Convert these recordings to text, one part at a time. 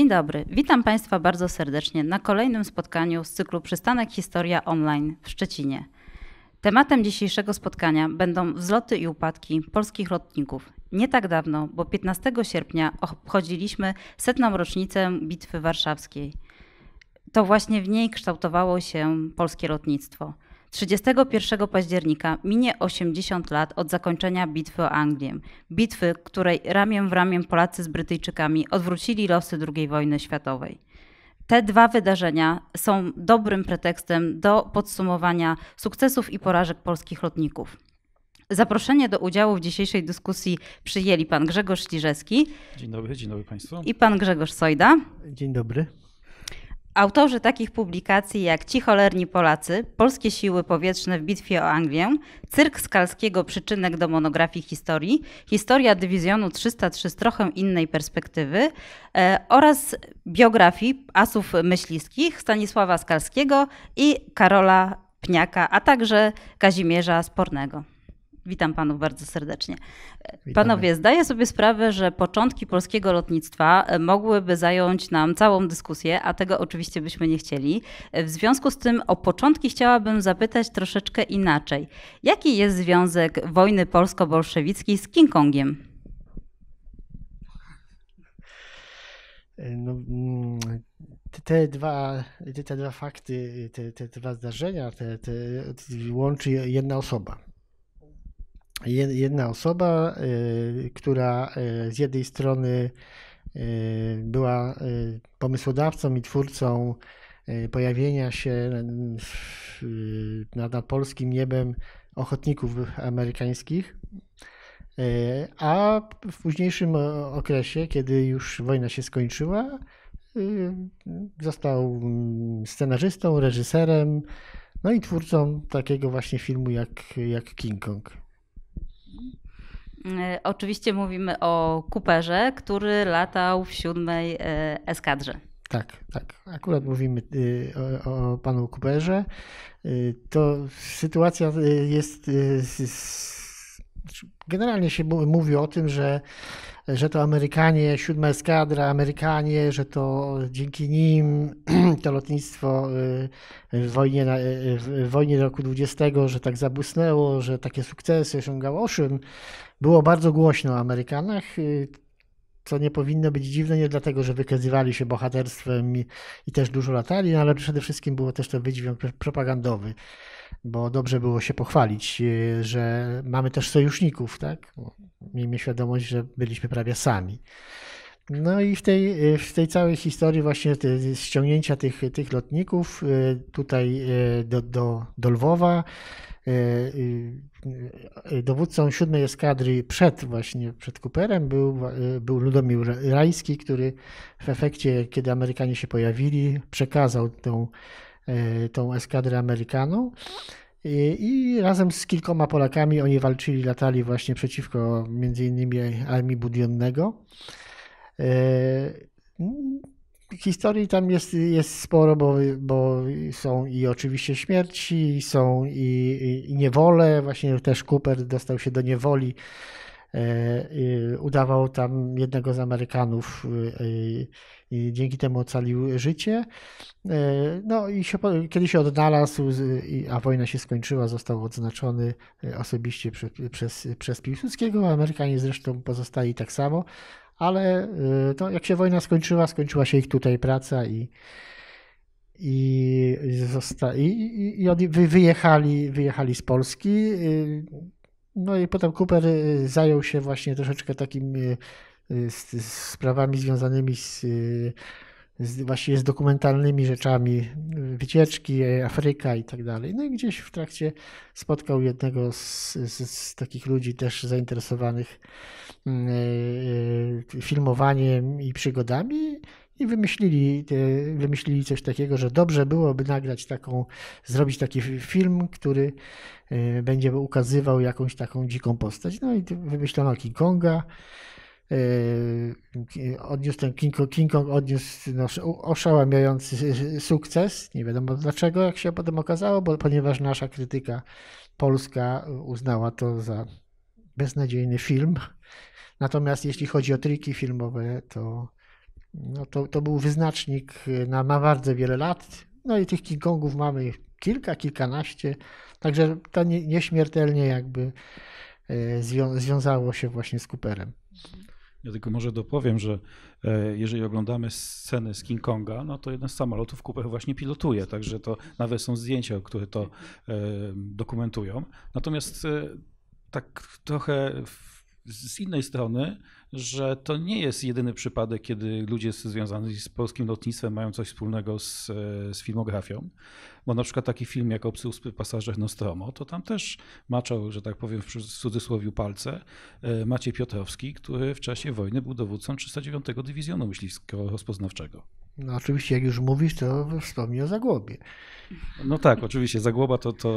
Dzień dobry, witam Państwa bardzo serdecznie na kolejnym spotkaniu z cyklu Przystanek Historia Online w Szczecinie. Tematem dzisiejszego spotkania będą wzloty i upadki polskich lotników. Nie tak dawno, bo 15 sierpnia obchodziliśmy setną rocznicę Bitwy Warszawskiej. To właśnie w niej kształtowało się polskie lotnictwo. 31 października minie 80 lat od zakończenia bitwy o Anglię. Bitwy, której ramię w ramię Polacy z Brytyjczykami odwrócili losy II wojny światowej. Te dwa wydarzenia są dobrym pretekstem do podsumowania sukcesów i porażek polskich lotników. Zaproszenie do udziału w dzisiejszej dyskusji przyjęli pan Grzegorz Śliżewski. Dzień dobry, dzień dobry państwu. I pan Grzegorz Sojda. Dzień dobry. Autorzy takich publikacji jak Ci cholerni Polacy, Polskie siły powietrzne w bitwie o Anglię, Cyrk Skalskiego przyczynek do monografii historii, Historia Dywizjonu 303 z trochę innej perspektywy e, oraz biografii asów myśliskich Stanisława Skalskiego i Karola Pniaka, a także Kazimierza Spornego. Witam panów bardzo serdecznie. Witamy. Panowie, zdaję sobie sprawę, że początki polskiego lotnictwa e, mogłyby zająć nam całą dyskusję, a tego oczywiście byśmy nie chcieli. E, w związku z tym o początki chciałabym zapytać troszeczkę inaczej. Jaki jest związek wojny polsko-bolszewickiej z King Kongiem? E, no, mm, te, dwa, te, te dwa fakty, te, te dwa zdarzenia te, te, łączy jedna osoba jedna osoba, y, która y, z jednej strony y, była pomysłodawcą i twórcą pojawienia się nad, polskim niebem ochotników amerykańskich. A w późniejszym okresie, kiedy już wojna się skończyła, został mm, scenarzystą, reżyserem, no i twórcą takiego właśnie filmu jak, jak King Kong. E, oczywiście mówimy o Cooperze, który latał w siódmej e, eskadrze. Tak, tak. Akurat mówimy y, o, o panu Cooperze. Y, to sytuacja y, jest generalnie się mówi o tym, że, że to Amerykanie, siódma eskadra, Amerykanie, że to dzięki nim to lotnictwo y, w wojnie, y, w wojnie roku 20, że tak zabłysnęło, że takie sukcesy osiągało. Owszem, było bardzo głośno o Amerykanach y, co nie powinno być dziwne, nie dlatego, że wykazywali się bohaterstwem i, i też dużo latali, no, ale przede wszystkim było też to wydźwięk propagandowy bo dobrze było się pochwalić, e, że mamy też sojuszników, tak? Miejmy świadomość, że byliśmy prawie sami. No i w tej, e, w tej całej historii właśnie te, ściągnięcia tych, tych lotników e, tutaj do, do, do Lwowa. Dowódcą siódmej eskadry przed właśnie przed Cooperem był, był Ludomir Rajski, który w efekcie, kiedy Amerykanie się pojawili, przekazał tą E, tą eskadrę amerykaną. I, razem z kilkoma Polakami oni walczyli, latali właśnie przeciwko między innymi armii Budionnego. E, historii tam jest, jest sporo, bo, bo są i oczywiście śmierci, są i, i, i niewole. Właśnie też Cooper dostał się do niewoli. E, udawał tam jednego z Amerykanów i dzięki temu ocalił życie. E, no i się, kiedy się odnalazł, a wojna się skończyła, został odznaczony e, osobiście przez, przez, przez Piłsudskiego. Amerykanie zresztą pozostali tak samo, ale no, jak się wojna skończyła, skończyła się ich tutaj praca i, i, zosta- i, i, i wyjechali, wyjechali z Polski. No i potem Cooper zajął się właśnie troszeczkę takim z, z sprawami związanymi z, z, z dokumentalnymi rzeczami, wycieczki, Afryka i tak dalej. No i gdzieś w trakcie spotkał jednego z, z, z takich ludzi też zainteresowanych mm, e, e, filmowaniem i przygodami i wymyślili, e, wymyślili coś takiego, że dobrze byłoby nagrać taką, zrobić taki film, który będzie ukazywał jakąś taką dziką postać. No i wymyślono King Konga, Yy, odniósł ten King Kong, King Kong odniósł no, oszałamiający sukces. Nie wiadomo dlaczego, jak się potem okazało, bo, ponieważ nasza krytyka polska uznała to za beznadziejny film. Natomiast jeśli chodzi o triki filmowe, to, no, to, to był wyznacznik na, na bardzo wiele lat. No i tych King Kongów mamy kilka, kilkanaście. Także to nie, nieśmiertelnie jakby e, zwią, związało się właśnie z Cooperem. Ja tylko może dopowiem, że e, jeżeli oglądamy sceny z King Konga, no to jeden z samolotów Cooper właśnie pilotuje, także to nawet są zdjęcia, które to e, dokumentują. Natomiast e, tak trochę z innej strony że to nie jest jedyny przypadek, kiedy ludzie związani z polskim lotnictwem mają coś wspólnego z, e, z filmografią. Bo na przykład taki film jak Obcy Uspy Pasażer Nostromo, to tam też maczał, że tak powiem w cudzysłowie palce, e, Maciej Piotrowski, który w czasie wojny był dowódcą 309 Dywizjonu Myśliwsko-Rozpoznawczego. No oczywiście, jak już mówisz, to wspomnij o Zagłobie. No tak, oczywiście. Zagłoba to, to,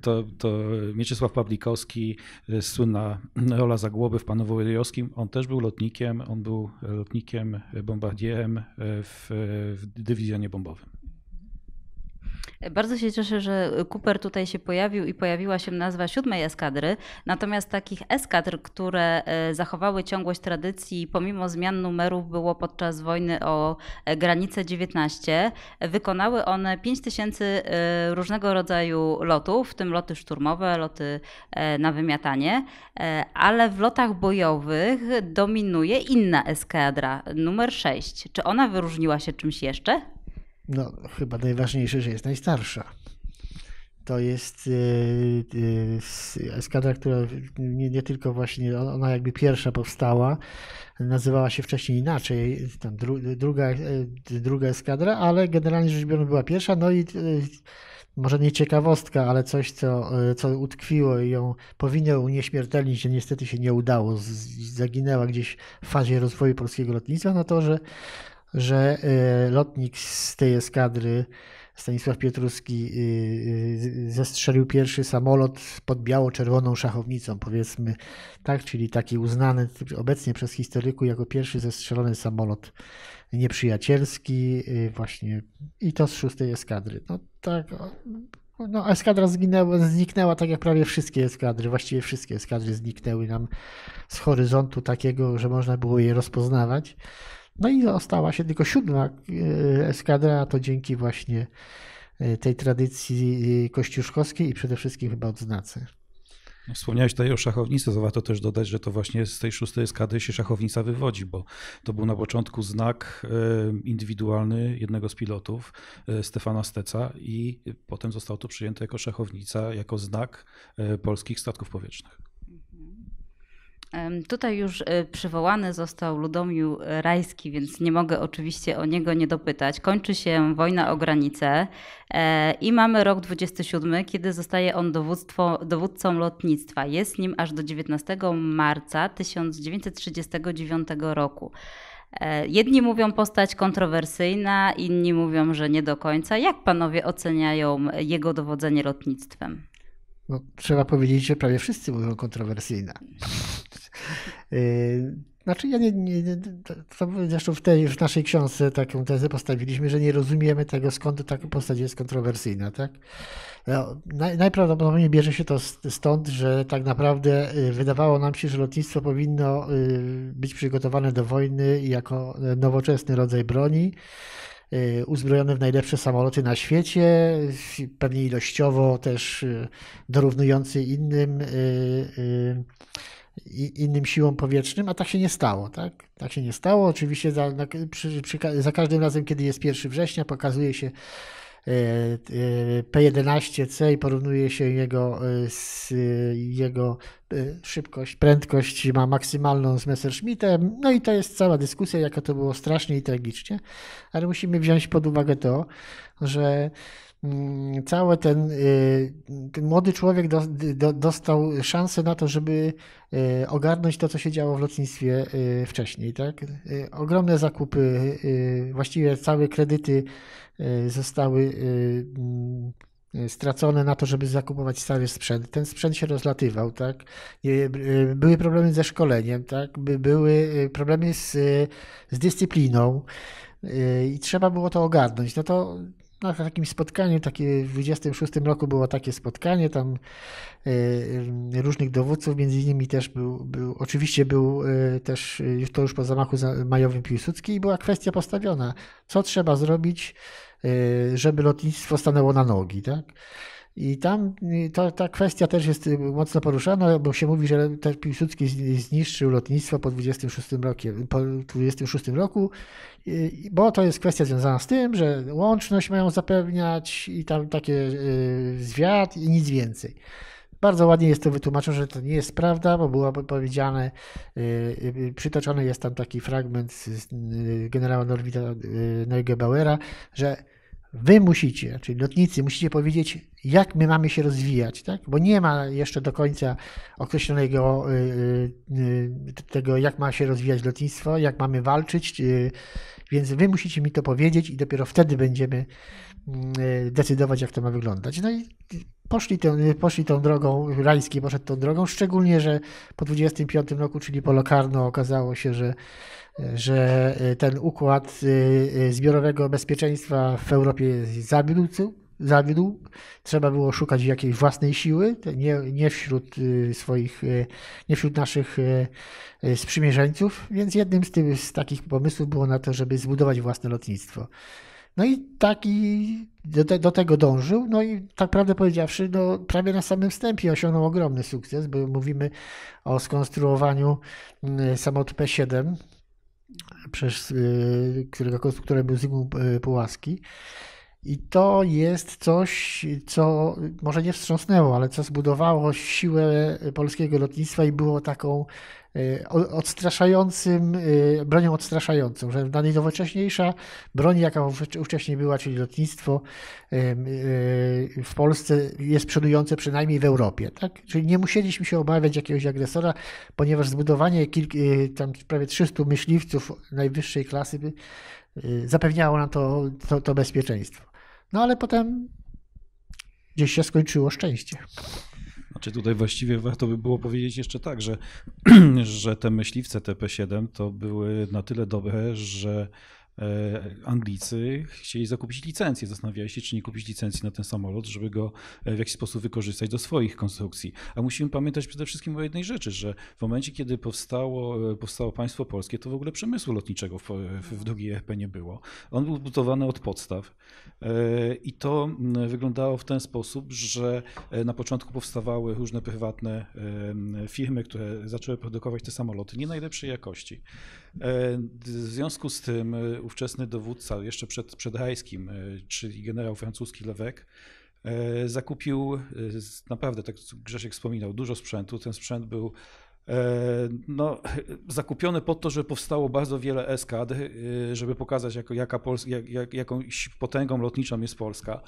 to, to Mieczysław Pawlikowski, y, słynna rola Zagłoby w Panu Wołyjowskim. On też był lotnikiem, on był lotnikiem, bombardierem y, w, w dywizjonie bombowym. Bardzo się cieszę, że Cooper tutaj się pojawił i pojawiła się nazwa siódmej eskadry. Natomiast takich eskadr, które e, zachowały ciągłość tradycji pomimo zmian numerów było podczas wojny o e, granicę 19. Wykonały one 5000 e, różnego rodzaju lotów, w tym loty szturmowe, loty na wymiatanie, ale w lotach bojowych dominuje inna eskadra, numer 6. Czy ona wyróżniła się czymś jeszcze? no, chyba najważniejsze, że jest najstarsza. To jest y, y, eskadra, która nie, nie, tylko właśnie, ona jakby pierwsza powstała, nazywała się wcześniej inaczej, tam dru, druga, y, druga eskadra, ale generalnie rzecz biorąc była pierwsza, no i może nie ciekawostka, ale coś, co, co utkwiło i ją powinno unieśmiertelnić, że niestety się nie udało, z, zaginęła gdzieś w fazie rozwoju polskiego lotnictwa, no to, że że e, lotnik z tej eskadry Stanisław Pietruski e, e, zestrzelił pierwszy samolot pod biało-czerwoną szachownicą, powiedzmy tak, czyli taki uznany obecnie przez historyków jako pierwszy zestrzelony samolot nieprzyjacielski, właśnie i to z szóstej eskadry. No tak, no, eskadra zginęła, zniknęła, tak jak prawie wszystkie eskadry, właściwie wszystkie eskadry zniknęły nam z horyzontu takiego, że można było je rozpoznawać. No i została się tylko siódma e, eskadra, to dzięki właśnie e, tej tradycji e, kościuszkowskiej i przede wszystkim chyba odznacy. No, wspomniałeś tutaj o szachownicy, to warto też dodać, że to właśnie z tej szóstej eskadry się szachownica wywodzi, bo to był na początku znak indywidualny jednego z pilotów, Stefana Steca i potem został to przyjęte jako szachownica, jako znak polskich statków powietrznych. Tutaj już e, przywołany został Ludomił Rajski, więc nie mogę oczywiście o niego nie dopytać. Kończy się wojna o granicę e, i mamy rok 27, kiedy zostaje on dowództwo, dowódcą lotnictwa. Jest nim aż do 19 marca 1939 roku. E, jedni mówią postać kontrowersyjna, inni mówią, że nie do końca. Jak panowie oceniają jego dowodzenie lotnictwem? no, trzeba powiedzieć, że prawie wszyscy mówią kontrowersyjna. Y, znaczy, ja nie, nie, to zresztą w, tej, w naszej książce taką tezę postawiliśmy, że nie rozumiemy tego, skąd taka postać jest kontrowersyjna. Tak? No, naj, najprawdopodobniej bierze się to stąd, że tak naprawdę y, wydawało nam się, że lotnictwo powinno y, być przygotowane do wojny jako nowoczesny rodzaj broni Y, uzbrojony w najlepsze samoloty na świecie, pewnie ilościowo też y, dorównujący innym, y, innym siłom powietrznym, a tak się nie stało. Tak, tak się nie stało. Oczywiście za, przy, przy, za każdym razem, kiedy jest 1 września, pokazuje się P11C i porównuje się jego, z, e, jego e, szybkość, prędkość ma maksymalną z Messerschmittem. No i to jest cała dyskusja, jaka to było strasznie i tragicznie, ale musimy wziąć pod uwagę to, że mm, cały ten, e, ten młody człowiek do, do, dostał szansę na to, żeby ogarnąć to, co się działo w lotnictwie wcześniej. Tak? Ogromne zakupy, właściwie całe kredyty Y, zostały y, mm, y, stracone na to, żeby zakupować stary sprzęt. Ten sprzęt się rozlatywał, tak? Były problemy ze szkoleniem, tak? Były problemy z, z dyscypliną i trzeba było to ogarnąć. No to no, na takim spotkaniu, takie w 26 roku było takie spotkanie, tam y, różnych dowódców, między innymi też był, był oczywiście był y, też, już e, to już po zamachu majowym Piłsudski i była kwestia postawiona, co trzeba zrobić, y, żeby lotnictwo stanęło na nogi, tak? I tam ta, ta kwestia też jest y, mocno poruszana, bo się mówi, że też Piłsudski zniszczył lotnictwo po 26, rokiem, po 26 roku, bo to jest kwestia związana z tym, że łączność mają zapewniać i tam takie y, zwiat i nic więcej. Bardzo ładnie jest to wytłumaczone, że to nie jest prawda, bo było powiedziane, y, przytoczony jest tam taki fragment generała Norwida Neugebauera, że Wy musicie, czyli lotnicy, musicie powiedzieć, jak my mamy się rozwijać, tak? bo nie ma jeszcze do końca określonego y, y, y, tego, jak ma się rozwijać lotnictwo, jak mamy walczyć, więc wy musicie mi to powiedzieć i dopiero wtedy będziemy mm, decydować, jak to ma wyglądać. No i poszli, ten, poszli tą drogą, Rajski poszedł tą drogą, szczególnie, że po 25 roku, czyli po Lokarno, okazało się, że, że e, ten układ e, e, zbiorowego bezpieczeństwa w Europie zawiódł, zawiódł. Trzeba było szukać jakiejś własnej siły, nie, nie wśród swoich, nie wśród naszych sprzymierzeńców, więc jednym z, tych, z takich pomysłów było na to, żeby zbudować własne lotnictwo. No i taki do, te, do, tego dążył, no i tak prawdę powiedziawszy, no, prawie na samym wstępie osiągnął ogromny sukces, bo mówimy o skonstruowaniu y, samolotu P7, y, przez, y, którego konstruktorem był Zygmunt Pułaski. I to jest coś, co może nie wstrząsnęło, ale co zbudowało siłę polskiego lotnictwa i było taką e, odstraszającym, e, bronią odstraszającą, że ta najnowocześniejsza broń, jaka wcześniej była, czyli lotnictwo e, w Polsce jest przodujące przynajmniej w Europie. Tak? Czyli nie musieliśmy się obawiać jakiegoś agresora, ponieważ zbudowanie kilk, tam prawie 300 myśliwców najwyższej klasy zapewniało nam to, to, to bezpieczeństwo. No ale potem gdzieś się skończyło szczęście. Znaczy tutaj właściwie warto by było powiedzieć jeszcze tak, że, że te myśliwce TP7 to były na tyle dobre, że E, Anglicy chcieli zakupić licencję. Zastanawiali się, czy nie kupić licencji na ten samolot, żeby go e, w jakiś sposób wykorzystać do swoich konstrukcji. A musimy pamiętać przede wszystkim o jednej rzeczy, że w momencie, kiedy powstało, e, powstało państwo polskie, to w ogóle przemysłu lotniczego w, w drugiej RP nie było. On był budowany od podstaw i to wyglądało w ten sposób, że na początku powstawały różne prywatne firmy, które zaczęły produkować te samoloty nie najlepszej jakości. E, w związku z tym e, ówczesny dowódca, jeszcze przed, przed Hajskim, e, czyli generał francuski Lewek, zakupił naprawdę, tak Grzesiek wspominał, dużo sprzętu. Ten sprzęt był no, zakupiony po to, że powstało bardzo wiele eskad, żeby pokazać, jak, jaka Pols jak, jak, jaką potęgą lotniczą jest Polska.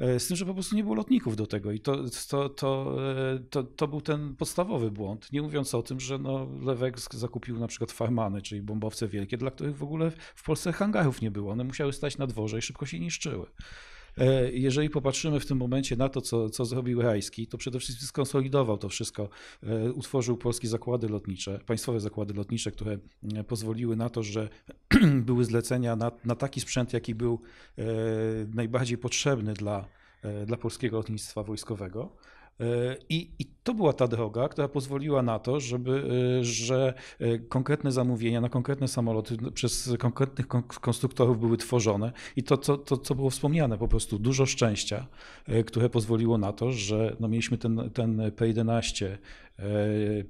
E, z tym, że po prostu nie było lotników do tego i to, to, to, e, to, to był ten podstawowy błąd. Nie mówiąc o tym, że no, Lewek zakupił na przykład farmany, czyli bombowce wielkie, dla których w ogóle w Polsce hangarów nie było. One musiały stać na dworze i szybko się niszczyły. E, jeżeli popatrzymy w tym momencie na to, co, co zrobił Rajski, to przede wszystkim skonsolidował to wszystko, e, utworzył polskie zakłady lotnicze, państwowe zakłady lotnicze, które mm, pozwoliły na to, że były zlecenia na, na taki sprzęt, jaki był e, najbardziej potrzebny dla, dla polskiego lotnictwa wojskowego. I, i to była ta droga, która pozwoliła na to, żeby, y, że y, konkretne zamówienia na konkretne samoloty przez konkretnych konstruktorów były tworzone i to, to, to co było wspomniane, po prostu dużo szczęścia, y, które pozwoliło na to, że no mieliśmy ten, ten P11,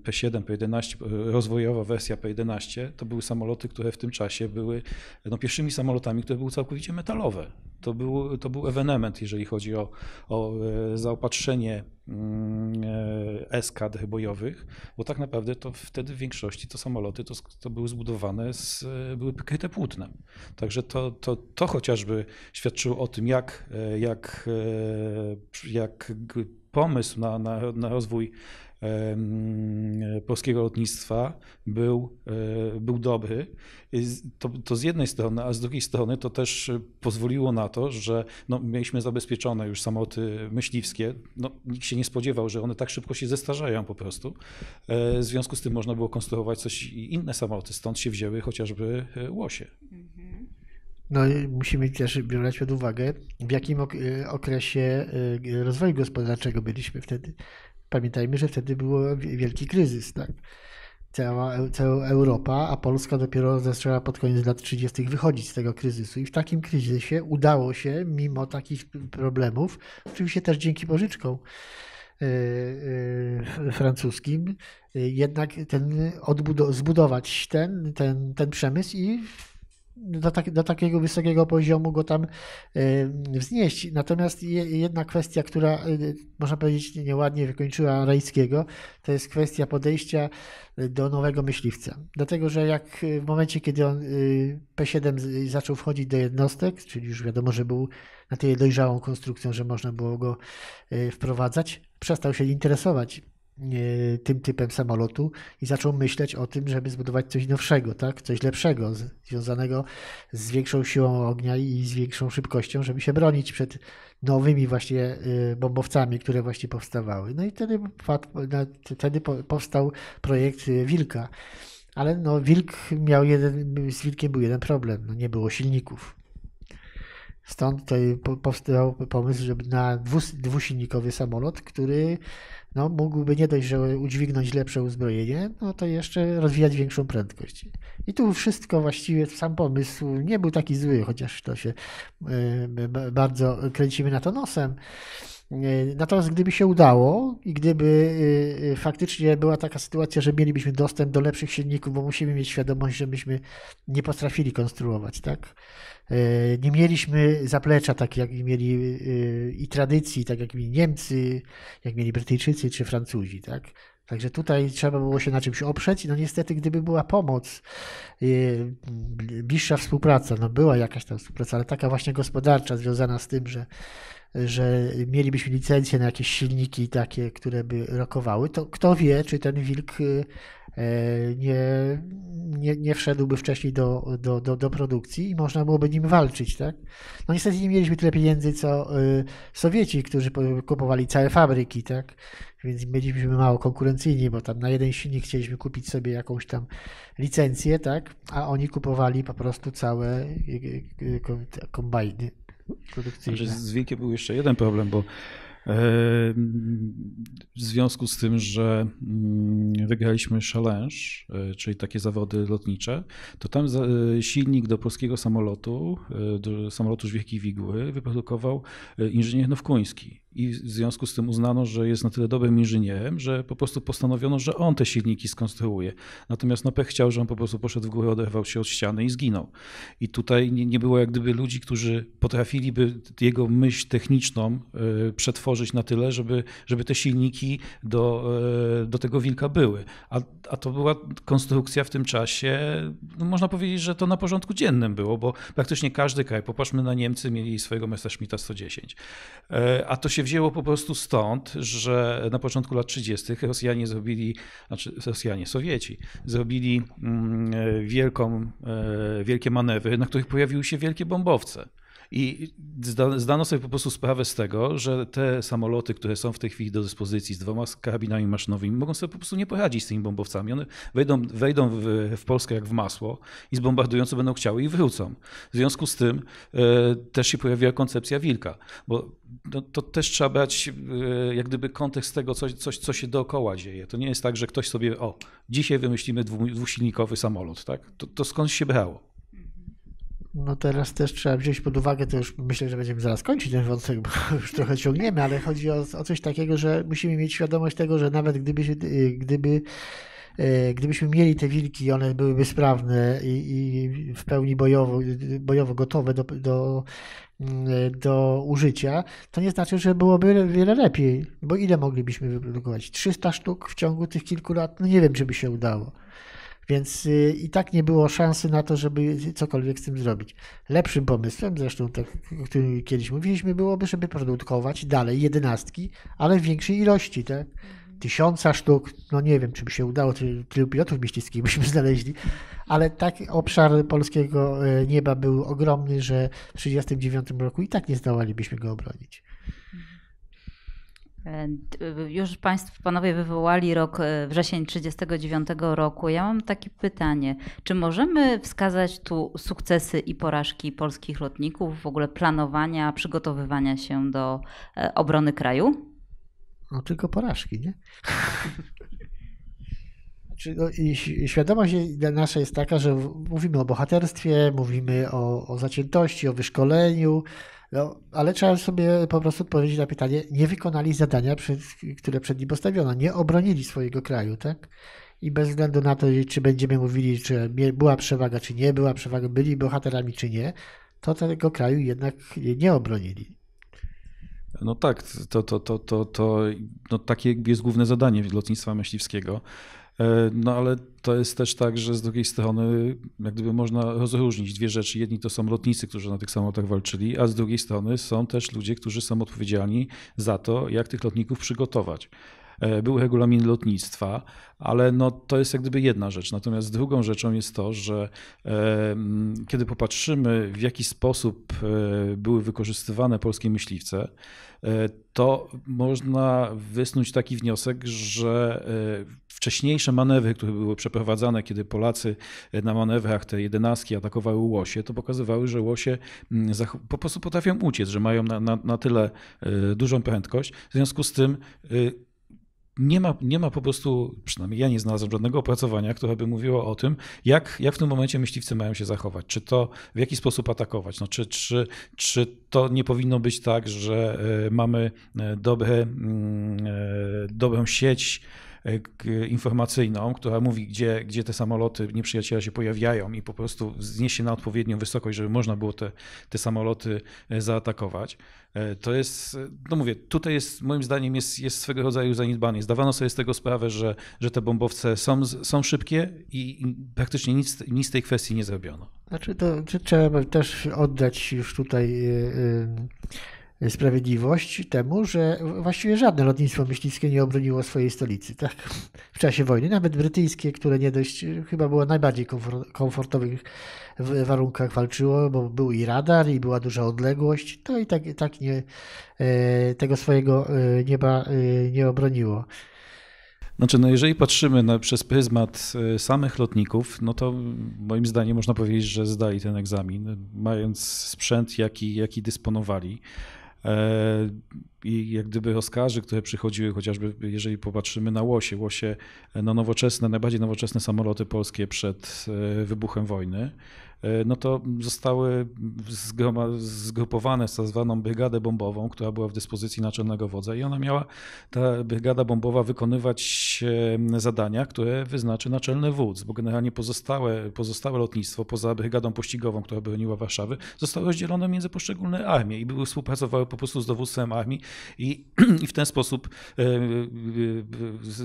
P7, P11, rozwojowa wersja P11, to były samoloty, które w tym czasie były no, pierwszymi samolotami, które były całkowicie metalowe. To był, to był ewenement, jeżeli chodzi o, o zaopatrzenie mm, E, eskadr bojowych, bo tak naprawdę to wtedy w większości to samoloty to, to były zbudowane, z, e, były pokryte płótnem. Także to, to, to chociażby świadczyło o tym, jak, e, jak, jak pomysł na, na, na rozwój polskiego lotnictwa był, e, był dobry. To, to z jednej strony, a z drugiej strony to też pozwoliło na to, że no, mieliśmy zabezpieczone już samoloty myśliwskie. No, nikt się nie spodziewał, że one tak szybko się zestarzają po prostu. E, w związku z tym można było konstruować coś inne samoloty, stąd się wzięły chociażby e, łosie. Mhm. No, musimy też brać pod uwagę, w jakim okresie rozwoju gospodarczego byliśmy wtedy. Pamiętajmy, że wtedy był wielki kryzys, tak? Cała, cała Europa, a Polska dopiero zaczęła pod koniec lat 30. wychodzić z tego kryzysu. I w takim kryzysie udało się, mimo takich problemów, oczywiście też dzięki pożyczkom, e, e, francuskim, e, jednak ten zbudować ten, ten, ten przemysł i do, tak, do, takiego wysokiego poziomu go tam y, wznieść. Natomiast jedna kwestia, która y, można powiedzieć nieładnie wykończyła Rajskiego, to jest kwestia podejścia y, do nowego myśliwca. Dlatego, że jak w momencie, kiedy on P7 zaczął wchodzić do jednostek, czyli już wiadomo, że był na tej dojrzałą konstrukcją, że można było go wprowadzać, przestał się interesować E, tym typem samolotu i zaczął myśleć o tym, żeby zbudować coś nowszego, tak? coś lepszego, związanego z większą siłą ognia i z większą szybkością, żeby się bronić przed nowymi właśnie e, bombowcami, które właśnie powstawały. No i wtedy, wtedy powstał projekt e, Wilka. Ale no, Wilk miał jeden, z Wilkiem był jeden problem, no, nie było silników. Stąd tutaj powstał pomysł, żeby na dwusilnikowy samolot, który no, mógłby nie dość, że udźwignąć lepsze uzbrojenie, no to jeszcze rozwijać większą prędkość. I tu wszystko właściwie, sam pomysł nie był taki zły, chociaż to się e, bardzo kręcimy na to nosem. E, natomiast gdyby się udało i gdyby e, e, faktycznie była taka sytuacja, że mielibyśmy dostęp do lepszych silników, bo musimy mieć świadomość, że myśmy nie potrafili konstruować, tak? Nie mieliśmy zaplecza, tak jak mieli i tradycji, tak jak mieli Niemcy, jak mieli Brytyjczycy czy Francuzi, tak? Także tutaj trzeba było się na czymś oprzeć. No niestety, gdyby była pomoc, bliższa współpraca, no była jakaś tam współpraca, ale taka właśnie gospodarcza związana z tym, że że mielibyśmy licencję na jakieś silniki takie, które by rokowały, to kto wie, czy ten wilk e, nie, nie, nie wszedłby wcześniej do, do, do, do, produkcji i można byłoby nim walczyć. Tak? No niestety nie mieliśmy tyle pieniędzy, co e, Sowieci, którzy kupowali całe fabryki, tak? więc byliśmy mało konkurencyjni, bo tam na jeden silnik chcieliśmy kupić sobie jakąś tam licencję, tak? a oni kupowali po prostu całe e, kombajny produkcyjne. Znaczy z wilkiem był jeszcze jeden problem, bo w związku z tym, że mm, wygraliśmy Challenge, e, czyli takie zawody lotnicze, to tam e, silnik do polskiego samolotu, e, do samolotu Żwirki Wigły, wyprodukował inżynier Nowkuński i w związku z tym uznano, że jest na tyle dobrym inżynierem, że po prostu postanowiono, że on te silniki skonstruuje. Natomiast no pech chciał, że on po prostu poszedł w górę, oderwał się od ściany i zginął. I tutaj nie, było jak gdyby ludzi, którzy potrafiliby jego myśl techniczną e, przetworzyć na tyle, żeby, żeby te silniki do, e, do tego wilka były. A, a to była konstrukcja w tym czasie, no można powiedzieć, że to na porządku dziennym było, bo praktycznie każdy kraj, popatrzmy na Niemcy, mieli swojego Messerschmitta 110. E, a to się wzięło po prostu stąd, że na początku lat 30. Rosjanie zrobili, znaczy Rosjanie, Sowieci, zrobili mm, wielką, e, wielkie manewry, na których pojawiły się wielkie bombowce. I zdano sobie po prostu sprawę z tego, że te samoloty, które są w tej chwili do dyspozycji z dwoma karabinami maszynowymi, mogą sobie po prostu nie poradzić z tymi bombowcami. One wejdą, wejdą w, w Polskę jak w masło i zbombardują, co będą chciały i wrócą. W związku z tym e, też się pojawiła koncepcja wilka, bo to też trzeba brać e, jak gdyby kontekst tego, co, coś, co się dookoła dzieje. To nie jest tak, że ktoś sobie, o, dzisiaj wymyślimy dwusilnikowy samolot. Tak? To, to skąd się brało? No teraz też trzeba wziąć pod uwagę, to już myślę, że będziemy zaraz kończyć ten wątek, bo już trochę ciągniemy, ale chodzi o, o coś takiego, że musimy mieć świadomość tego, że nawet gdyby, y, gdyby y, gdybyśmy mieli te wilki, one byłyby sprawne i, i w pełni bojowo, bojowo gotowe do, do, mm, do użycia, to nie znaczy, że byłoby wiele lepiej, bo ile moglibyśmy wyprodukować? 300 sztuk w ciągu tych kilku lat? No nie wiem, czy by się udało. Więc y, i tak nie było szansy na to, żeby cokolwiek z tym zrobić. Lepszym pomysłem, zresztą tak, o którym kiedyś mówiliśmy, byłoby, żeby produkować dalej jedenastki, ale w większej ilości, tak? Tysiąca sztuk, no nie wiem, czy by się udało, czy tylu pilotów myśliwskich byśmy znaleźli, ale taki obszar polskiego e, nieba był ogromny, że w 1939 roku i tak nie zdołalibyśmy go obronić. E, już Państwo, Panowie wywołali rok e, wrzesień 1939 roku. Ja mam takie pytanie. Czy możemy wskazać tu sukcesy i porażki polskich lotników, w ogóle planowania, przygotowywania się do e, obrony kraju? No tylko porażki, nie? Znaczy, no, świadomość nasza jest taka, że mówimy o bohaterstwie, mówimy o, o zaciętości, o wyszkoleniu, no, ale trzeba sobie po prostu odpowiedzieć na pytanie, nie wykonali zadania, które przed nimi postawiono, nie obronili swojego kraju, tak? I bez względu na to, czy będziemy mówili, czy była przewaga, czy nie była przewaga, byli bohaterami, czy nie, to tego kraju jednak nie obronili. No tak, to, to, to, to, to no takie jest główne zadanie lotnictwa myśliwskiego. E, no ale to jest też tak, że z drugiej strony jak gdyby można rozróżnić dwie rzeczy. Jedni to są lotnicy, którzy na tych samolotach walczyli, a z drugiej strony są też ludzie, którzy są odpowiedzialni za to, jak tych lotników przygotować. E, był regulamin lotnictwa, ale no, to jest jak gdyby jedna rzecz. Natomiast drugą rzeczą jest to, że e, kiedy popatrzymy, w jaki sposób e, były wykorzystywane polskie myśliwce, to można wysnuć taki wniosek, że wcześniejsze manewry, które były przeprowadzane, kiedy Polacy na manewrach te jedenastki atakowały łosie, to pokazywały, że łosie po prostu potrafią uciec, że mają na, na, na tyle dużą prędkość. W związku z tym nie ma, nie ma po prostu, przynajmniej ja nie znalazłem żadnego opracowania, które by mówiło o tym, jak, jak w tym momencie myśliwcy mają się zachować, czy to w jaki sposób atakować, no, czy, czy, czy to nie powinno być tak, że e, mamy e, dobre, mm, e, dobrą sieć E, informacyjną, która mówi, gdzie, gdzie te samoloty nieprzyjaciela się pojawiają i po prostu zniesie na odpowiednią wysokość, żeby można było te, te samoloty e, zaatakować. E, to jest, no mówię, tutaj jest, moim zdaniem jest, jest swego rodzaju zaniedbanie. Zdawano sobie z tego sprawę, że, że te bombowce są, są szybkie i praktycznie nic, nic z tej kwestii nie zrobiono. Znaczy to, to trzeba też oddać już tutaj sprawiedliwość temu, że właściwie żadne lotnictwo myśliwskie nie obroniło swojej stolicy tak? w czasie wojny. Nawet brytyjskie, które nie dość, chyba było najbardziej komfortowych warunkach walczyło, bo był i radar, i była duża odległość, to i tak, tak nie, e, tego swojego e, nieba e, nie obroniło. Znaczy, no jeżeli patrzymy na, przez pryzmat samych lotników, no to moim zdaniem można powiedzieć, że zdali ten egzamin, mając sprzęt, jaki, jaki dysponowali. E, i jak gdyby oskarży, które przychodziły chociażby, jeżeli popatrzymy na Łosie, Łosie e, no nowoczesne, najbardziej nowoczesne samoloty polskie przed e, wybuchem wojny, E, no to zostały zgrupowane z tak zwaną brygadę bombową, która była w dyspozycji naczelnego wodza i ona miała, ta brygada bombowa, wykonywać e, zadania, które wyznaczy naczelny wódz, bo generalnie pozostałe, pozostałe lotnictwo, poza brygadą pościgową, która broniła Warszawy, zostało rozdzielone między poszczególne armie i były, współpracowały po prostu z dowództwem armii i, i w ten sposób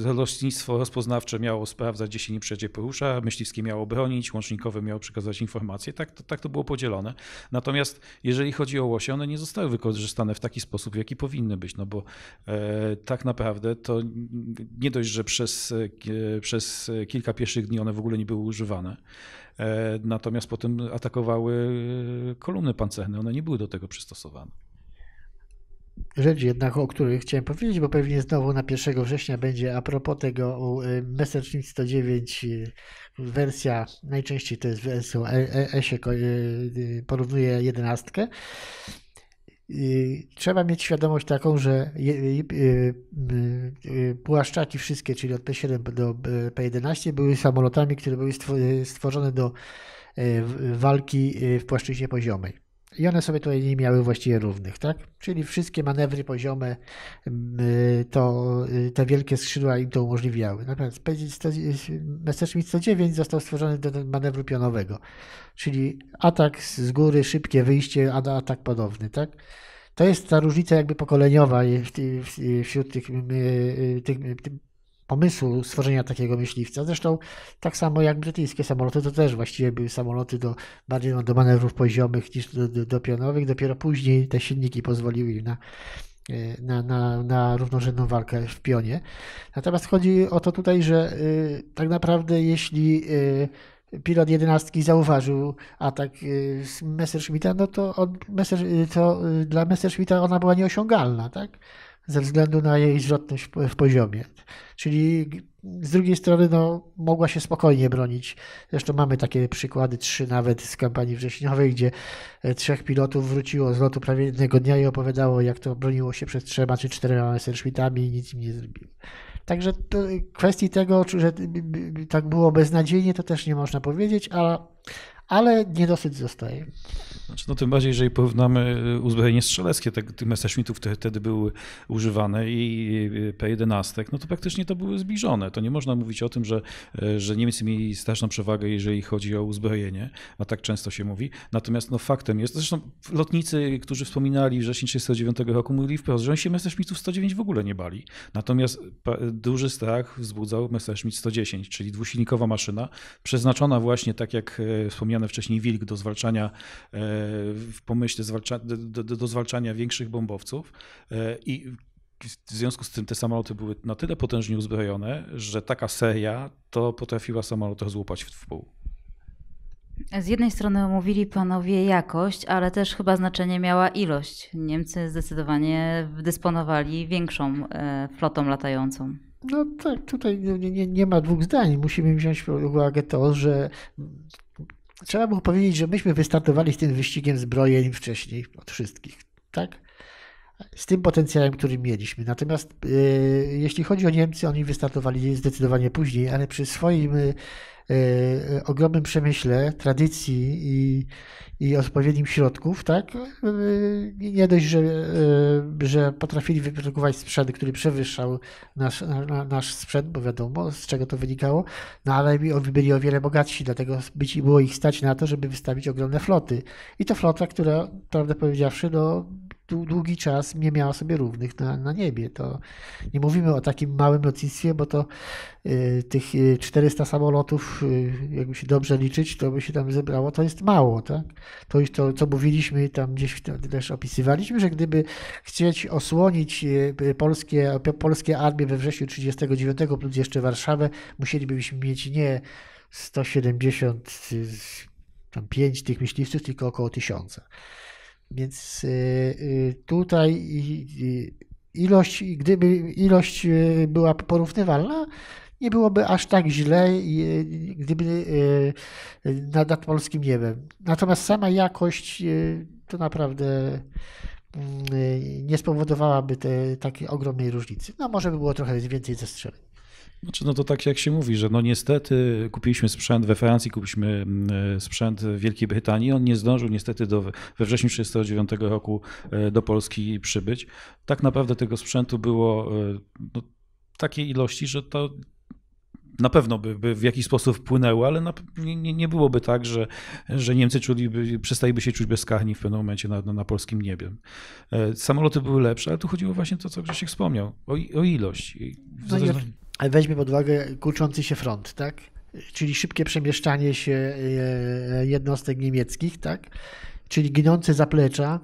e, lotnictwo rozpoznawcze miało sprawdzać, gdzie się nie przejdzie porusza, myśliwskie miało bronić, łącznikowe miało przekazać informacje informacje. Tak to, tak to było podzielone. Natomiast jeżeli chodzi o łosie, one nie zostały wykorzystane w taki sposób, w jaki powinny być, no bo e, tak naprawdę to nie dość, że przez, e, e przez kilka pierwszych dni one w ogóle nie były używane, e, natomiast potem atakowały e, kolumny pancerne, one nie były do tego przystosowane rzecz jednak, o której chciałem powiedzieć, bo pewnie znowu na 1 września będzie a propos tego y, Messerschmitt 109 y, wersja, najczęściej to jest wersja E, e, e y, porównuje 11. Trzeba mieć świadomość taką, że płaszczaki wszystkie, czyli od P7 do P11 były samolotami, które były stworzone do walki w płaszczyźnie poziomej. I one sobie tutaj nie miały właściwie równych, tak? Czyli wszystkie manewry poziome, mm, to y, te wielkie skrzydła im to umożliwiały. Natomiast Messerschmitt 109 został stworzony do manewru pionowego, czyli atak z góry, szybkie wyjście, a atak podobny, tak? To jest ta różnica jakby pokoleniowa wśród tych, mm, y, tych, y, tych pomysłu stworzenia takiego myśliwca. Zresztą tak samo jak brytyjskie samoloty, to też właściwie były samoloty do, bardziej do manewrów poziomych niż do, do, do pionowych. Dopiero później te silniki pozwoliły im na, e, na, na, na równorzędną walkę w pionie. Natomiast chodzi o to tutaj, że y, tak naprawdę jeśli y, pilot jedenastki zauważył atak z Messerschmitta, no to, on, Messer, to dla Messerschmitta ona była nieosiągalna, tak? ze względu na jej zwrotność w poziomie. Czyli z drugiej strony no, mogła się spokojnie bronić. Zresztą mamy takie przykłady, trzy nawet z kampanii wrześniowej, gdzie e, trzech pilotów wróciło z lotu prawie jednego dnia i opowiadało, jak to broniło się przed trzema czy czterema Messerschmittami i nic im nie zrobiło. Także to, e, kwestii tego, że tak było beznadziejnie, to też nie można powiedzieć, ale, ale niedosyt zostaje. Znaczy, no tym bardziej, jeżeli porównamy y, uzbrojenie strzeleckie, tych te, Messerschmittów, które wtedy były używane i y, y, P-11, no to praktycznie to były zbliżone. To nie można mówić o tym, że, że Niemcy mieli straszną przewagę, jeżeli chodzi o uzbrojenie, a tak często się mówi. Natomiast no, faktem jest, zresztą lotnicy, którzy wspominali wrzesień 1939 roku, mówili wprost, że oni się Messerschmittów 109 w ogóle nie bali. Natomiast duży strach wzbudzał Messerschmitt 110, czyli dwusilnikowa maszyna, przeznaczona właśnie, tak jak e, wspomniane wcześniej, Wilk do zwalczania e, w pomyśle zwalcza, do, do, do zwalczania większych bombowców e, i w związku z tym te samoloty były na tyle potężnie uzbrojone, że taka seria to potrafiła samolot złapać w pół. Z jednej strony mówili panowie jakość, ale też chyba znaczenie miała ilość. Niemcy zdecydowanie dysponowali większą e, flotą latającą. No tak, tutaj nie, nie, nie ma dwóch zdań. Musimy wziąć pod uwagę to, że trzeba było powiedzieć, że myśmy wystartowali z tym wyścigiem zbrojeń wcześniej od wszystkich, tak? z tym potencjałem, który mieliśmy. Natomiast y, jeśli chodzi o Niemcy, oni wystartowali zdecydowanie później, ale przy swoim y, y, ogromnym przemyśle, tradycji i, i odpowiednim środków, tak, nie dość, że, że potrafili wyprodukować sprzęt, który przewyższał nasz, nasz sprzęt, bo wiadomo z czego to wynikało, no ale byli o wiele bogatsi, dlatego być, było ich stać na to, żeby wystawić ogromne floty. I to flota, która, prawdę powiedziawszy, no, długi czas nie miała sobie równych na, na niebie. To nie mówimy o takim małym lotnictwie, bo to y, tych 400 y, samolotów, y, jakby się dobrze liczyć, to by się tam zebrało, to jest mało. Tak? To już to, co mówiliśmy, tam gdzieś też opisywaliśmy, że gdyby chcieć osłonić y, polskie, polskie armie we wrześniu 1939 plus jeszcze Warszawę, musielibyśmy mieć nie 170 y, tam 5 tych myśliwców, tylko około 1000. Więc y, y, tutaj ilość, gdyby ilość y, była porównywalna, nie byłoby aż tak źle, gdyby nad polskim niebem. Natomiast sama jakość to naprawdę mm, nie spowodowałaby te, takiej ogromnej różnicy. No może by było trochę więcej zastrzeżeń. Znaczy, no to tak jak się mówi, że no niestety kupiliśmy sprzęt we Francji, kupiliśmy mm, sprzęt w Wielkiej Brytanii. On nie zdążył niestety do, we wrześniu 1939 roku e, do Polski przybyć. Tak naprawdę tego sprzętu było e, no, takiej ilości, że to na pewno by, by, w jakiś sposób wpłynęło, ale na, nie, nie byłoby tak, że, że Niemcy czuliby, przestaliby się czuć bezkarni w pewnym momencie na, na, polskim niebie. E, samoloty były lepsze, ale tu chodziło właśnie o to, co Grzesiek wspomniał, o, o ilość. No i, weźmie pod uwagę kurczący się front, tak? Czyli szybkie przemieszczanie się e, jednostek niemieckich, tak? Czyli ginące zaplecza,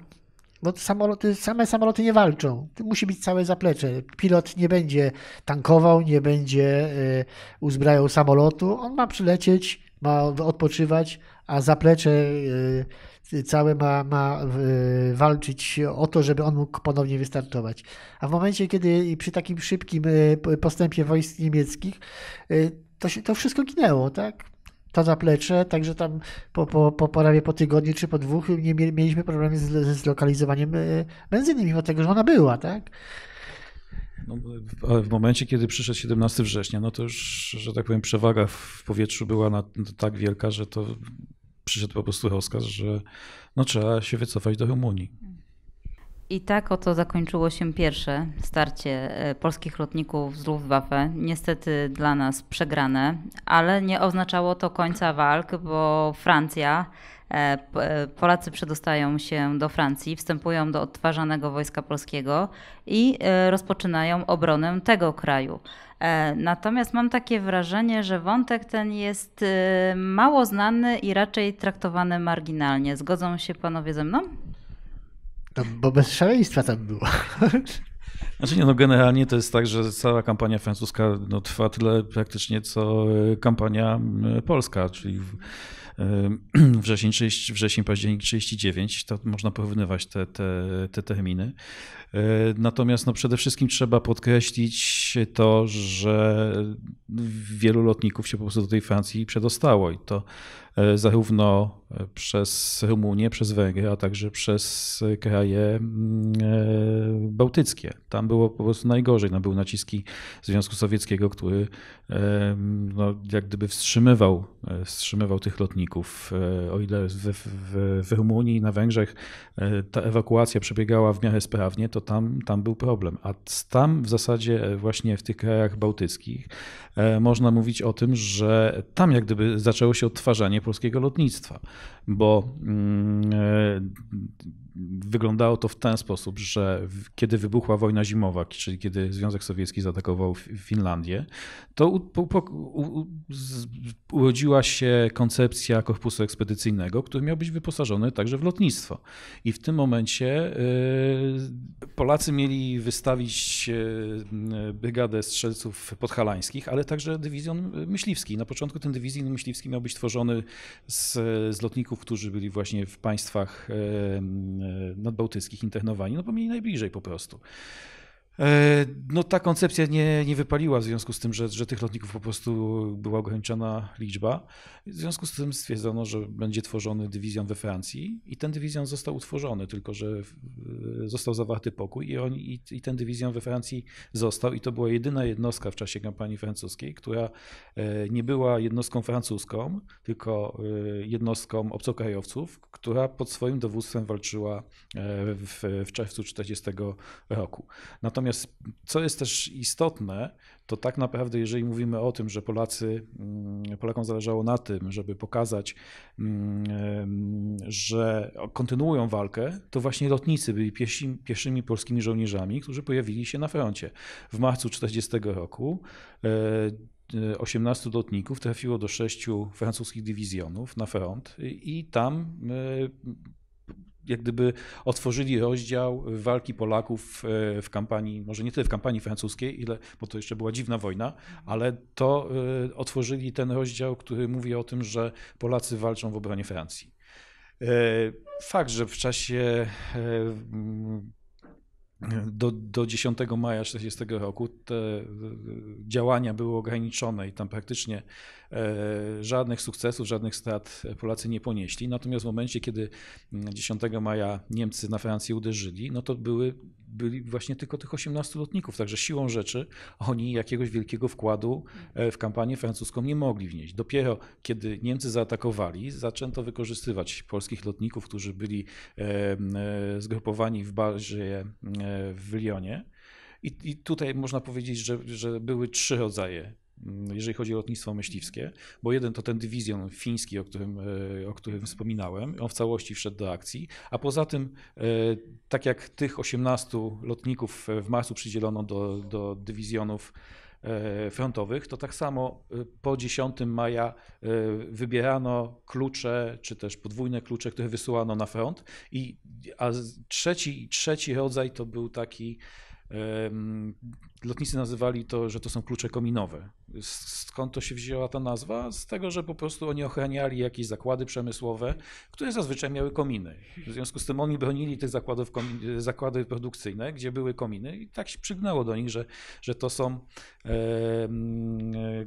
bo samoloty, same samoloty nie walczą. Musi być całe zaplecze. Pilot nie będzie tankował, nie będzie e, uzbrajał samolotu. On ma przylecieć, ma odpoczywać, a zaplecze e, cały ma, ma walczyć o to, żeby on mógł ponownie wystartować. A w momencie, kiedy przy takim szybkim y, postępie wojsk niemieckich y, to, się, to wszystko ginęło, tak? To zaplecze, także tam po, po, po, prawie po tygodniu czy po dwóch nie mieliśmy problemu z, ze zlokalizowaniem y, benzyny, mimo tego, że ona była, tak? No, ale w momencie, kiedy przyszedł 17 września, no to już, że tak powiem, przewaga w powietrzu była na, tak wielka, że to przyszedł po prostu rozkaz, że no, trzeba się wycofać do Rumunii. I tak oto zakończyło się pierwsze starcie e, polskich lotników z Luftwaffe. Niestety dla nas przegrane, ale nie oznaczało to końca walk, bo Francja, e, e, Polacy przedostają się do Francji, wstępują do odtwarzanego wojska polskiego i rozpoczynają obronę tego kraju. E, natomiast mam takie wrażenie, że wątek ten jest y, mało znany i raczej traktowany marginalnie. Zgodzą się panowie ze mną? No, bo bez szaleństwa tam było. Znaczy nie, no generalnie to jest tak, że cała kampania francuska no, trwa tyle praktycznie, co y, kampania y, polska, czyli wrzesień, 30, wrzesień październik 39, to można porównywać te, te, te terminy. E, natomiast no, przede wszystkim trzeba podkreślić to, że wielu lotników się po prostu do tej Francji przedostało i to E, zarówno e, przez Rumunię, przez Węgry, a także przez kraje mm, e, bałtyckie. Tam było po prostu najgorzej. Tam były naciski Związku Sowieckiego, który no, jak gdyby wstrzymywał, wstrzymywał tych lotników. O ile w, w, w Rumunii i na Węgrzech ta ewakuacja przebiegała w miarę sprawnie, to tam, tam był problem. A tam w zasadzie właśnie w tych krajach bałtyckich można mówić o tym, że tam jak gdyby zaczęło się odtwarzanie polskiego lotnictwa, bo mm, e, wyglądało to w ten sposób, że kiedy wybuchła wojna zimowa, czyli kiedy Związek Sowiecki zaatakował Finlandię, to urodziła się koncepcja korpusu ekspedycyjnego, który miał być wyposażony także w lotnictwo. I w tym momencie y, Polacy mieli wystawić y, brygadę strzelców podhalańskich, ale także dywizjon myśliwski. Na początku ten dywizjon myśliwski miał być tworzony z, z lotników, którzy byli właśnie w państwach y, nadbałtyckich internowani, no bo mieli najbliżej po prostu. E, no ta koncepcja nie, nie wypaliła w związku z tym, że, że tych lotników po prostu była ograniczona liczba. W związku z tym stwierdzono, że będzie tworzony dywizjon we Francji i ten dywizjon został utworzony, tylko że e, został zawarty pokój i, on, i, i ten dywizjon we Francji został i to była jedyna jednostka w czasie kampanii francuskiej, która e, nie była jednostką francuską, tylko jednostką obcokrajowców, która pod swoim dowództwem walczyła w, w czerwcu 1940 roku. Natomiast Natomiast co jest też istotne, to tak naprawdę, jeżeli mówimy o tym, że Polacy, mm, Polakom zależało na tym, żeby pokazać, mm, mm, że kontynuują walkę, to właśnie lotnicy byli piesi, pieszymi polskimi żołnierzami, którzy pojawili się na froncie. W marcu 1940 roku 18 e, e, lotników trafiło do sześciu francuskich dywizjonów na front i tam e, jak gdyby otworzyli rozdział walki Polaków e, w kampanii, może nie tyle w kampanii francuskiej, ile, bo to jeszcze była dziwna wojna, ale to e, otworzyli ten rozdział, który mówi o tym, że Polacy walczą w obronie Francji. E, fakt, że w czasie do, do 10 maja 40 roku te e, działania były ograniczone i tam praktycznie e, żadnych sukcesów, żadnych strat Polacy nie ponieśli. Natomiast w momencie, kiedy 10 mm, maja Niemcy na Francję uderzyli, no to były, byli właśnie tylko tych 18 lotników. Także siłą rzeczy oni jakiegoś wielkiego wkładu e, w kampanię francuską nie mogli wnieść. Dopiero kiedy Niemcy zaatakowali, zaczęto wykorzystywać polskich lotników, którzy byli zgrupowani w bazie w Lyonie. I, I, tutaj można powiedzieć, że, że były trzy rodzaje, mm, jeżeli chodzi o lotnictwo myśliwskie, bo jeden to ten dywizjon fiński, o którym, e, o którym wspominałem, on w całości wszedł do akcji, a poza tym, e, tak jak tych 18 lotników w marcu przydzielono do, do dywizjonów E, frontowych, to tak samo e, po 10 maja e, wybierano klucze, czy też podwójne klucze, które wysyłano na front. I, a trzeci, trzeci rodzaj to był taki, lotnicy nazywali to, że to są klucze kominowe. Skąd to się wzięła ta nazwa? Z tego, że po prostu oni ochraniali jakieś zakłady przemysłowe, które zazwyczaj miały kominy. W związku z tym oni bronili tych zakładów, zakłady produkcyjne, gdzie były kominy i tak się przygnęło do nich, że, że to są e, e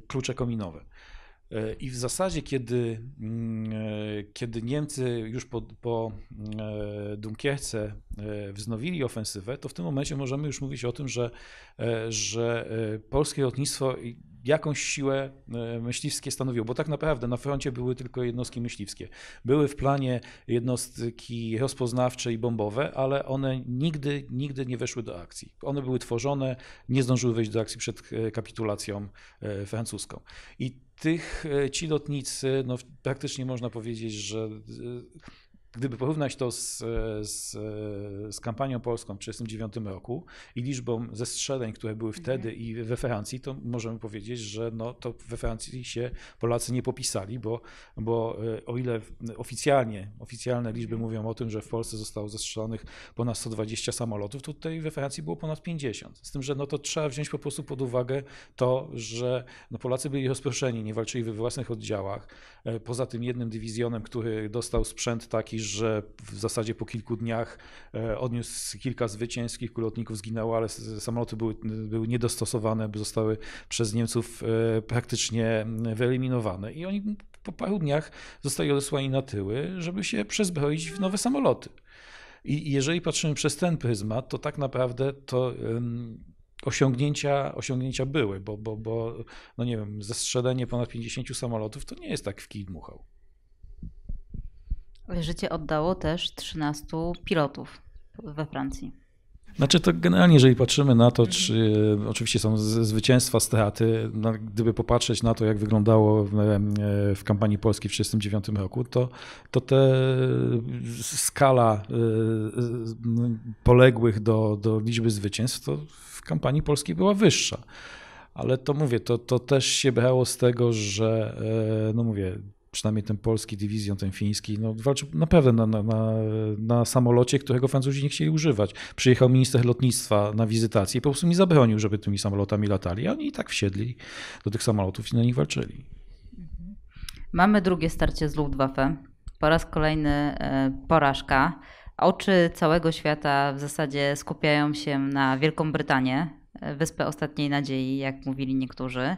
klucze kominowe. E, I w zasadzie, kiedy, e, kiedy Niemcy już po, po Dunkierce wznowili ofensywę, to w tym momencie możemy już mówić o tym, że, że polskie lotnictwo jakąś siłę e, myśliwskie stanowiło, bo tak naprawdę na froncie były tylko jednostki myśliwskie. Były w planie jednostki rozpoznawcze i bombowe, ale one nigdy, nigdy nie weszły do akcji. One były tworzone, nie zdążyły wejść do akcji przed e, kapitulacją e, francuską. I tych, ci lotnicy, no praktycznie można powiedzieć, że Gdyby porównać to z, z, z kampanią polską w 1939 roku i liczbą zestrzeleń, które były mhm. wtedy mhm. i we Francji, to możemy powiedzieć, że no, to we Francji się Polacy nie popisali, bo, bo e, o ile oficjalnie, oficjalne liczby mhm. mówią o tym, że w Polsce zostało zestrzelonych ponad 120 samolotów, to tutaj we Francji było ponad 50. Z tym, że no, to trzeba wziąć po prostu pod uwagę to, że no, Polacy byli rozproszeni, nie walczyli we własnych oddziałach. E, poza tym jednym dywizjonem, który dostał sprzęt taki, że w zasadzie po kilku dniach e, odniósł kilka zwycięskich, kulotników zginęło, ale samoloty były, były niedostosowane, zostały przez Niemców e, praktycznie mm, wyeliminowane i oni po paru dniach zostali odesłani na tyły, żeby się przezbroić w nowe samoloty. I jeżeli patrzymy przez ten pryzmat, to tak naprawdę to osiągnięcia, osiągnięcia były, bo, bo, bo no nie wiem, zestrzelenie ponad 50 samolotów to nie jest tak w kij dmuchał. Życie oddało też 13 pilotów we Francji. Znaczy to generalnie, jeżeli patrzymy na to, czy oczywiście są zwycięstwa, straty, no, gdyby popatrzeć na to, jak wyglądało w, e, w kampanii polskiej w 1939 roku, to, to te skala e, e, poległych do, do liczby zwycięstw to w kampanii polskiej była wyższa. Ale to mówię, to, to też się brało z tego, że no mówię, przynajmniej ten polski dywizjon, ten fiński, no, walczył naprawdę na, na, na, na, samolocie, którego Francuzi nie chcieli używać. Przyjechał minister lotnictwa na wizytację i po prostu mi zabronił, żeby tymi samolotami latali, a oni i tak wsiedli do tych samolotów i na nich walczyli. Mamy drugie starcie z Luftwaffe. Po raz kolejny e, porażka. Oczy całego świata w zasadzie skupiają się na Wielką Brytanię, e, wyspę ostatniej nadziei, jak mówili niektórzy.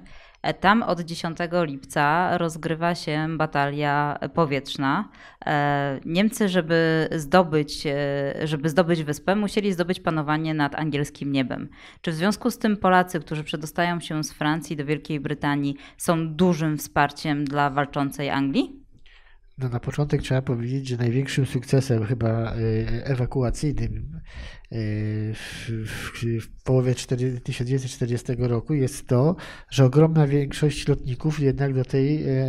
Tam od 10 lipca rozgrywa się batalia powietrzna. E, Niemcy, żeby zdobyć, e, żeby zdobyć wyspę, musieli zdobyć panowanie nad angielskim niebem. Czy w związku z tym Polacy, którzy przedostają się z Francji do Wielkiej Brytanii, są dużym wsparciem dla walczącej Anglii? No na początek trzeba powiedzieć, że największym sukcesem chyba e, ewakuacyjnym e, w, w, w połowie 1940 roku jest to, że ogromna większość lotników jednak do tej e,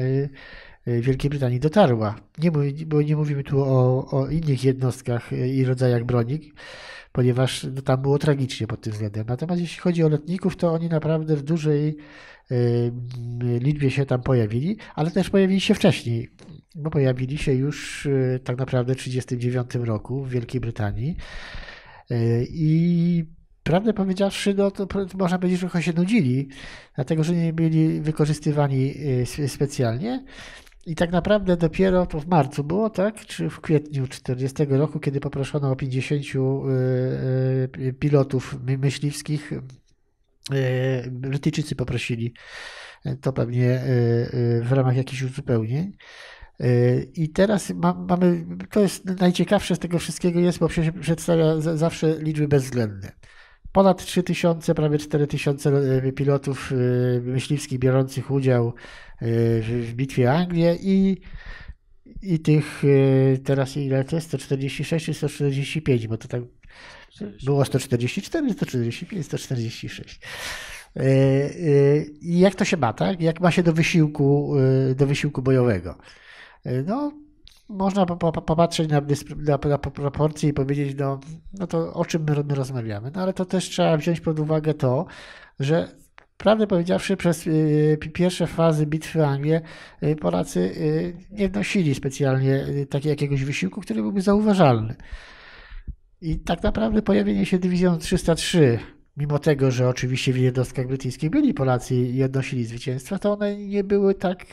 Wielkiej Brytanii dotarła. Nie, bo nie mówimy tu o, o innych jednostkach i rodzajach broni, ponieważ no, tam było tragicznie pod tym względem. Natomiast jeśli chodzi o lotników, to oni naprawdę w dużej liczbie się tam pojawili, ale też pojawili się wcześniej, bo pojawili się już e, tak naprawdę w 1939 roku w Wielkiej Brytanii e, i prawdę powiedziawszy, no to można powiedzieć, że trochę się nudzili, dlatego że nie byli wykorzystywani e, specjalnie. I tak naprawdę dopiero to w marcu było, tak? Czy w kwietniu 40 roku, kiedy poproszono o 50 y, y, pilotów myśliwskich, y, Brytyjczycy poprosili to pewnie w ramach jakichś uzupełnień. I teraz mamy, to jest najciekawsze z tego wszystkiego jest, bo przedstawia zawsze liczby bezwzględne ponad 3000, prawie 4000 e, pilotów e, myśliwskich biorących udział e, w bitwie Anglię i, i tych teraz ile to jest? 146 czy 145, bo to tak było 144, 145, 146. I jak to się ma, tak? Jak ma się do wysiłku, do wysiłku bojowego? No, można po, po, popatrzeć na, na, na, proporcje i powiedzieć, no, no to o czym my, my rozmawiamy. No ale to też trzeba wziąć pod uwagę to, że prawdę powiedziawszy, przez y, pierwsze fazy bitwy w Anglii y, Polacy y, nie wnosili specjalnie takiego jakiegoś wysiłku, który byłby zauważalny. I tak naprawdę pojawienie się dywizjonu 303, mimo tego, że oczywiście w jednostkach brytyjskich byli Polacy i odnosili zwycięstwa, to one nie były tak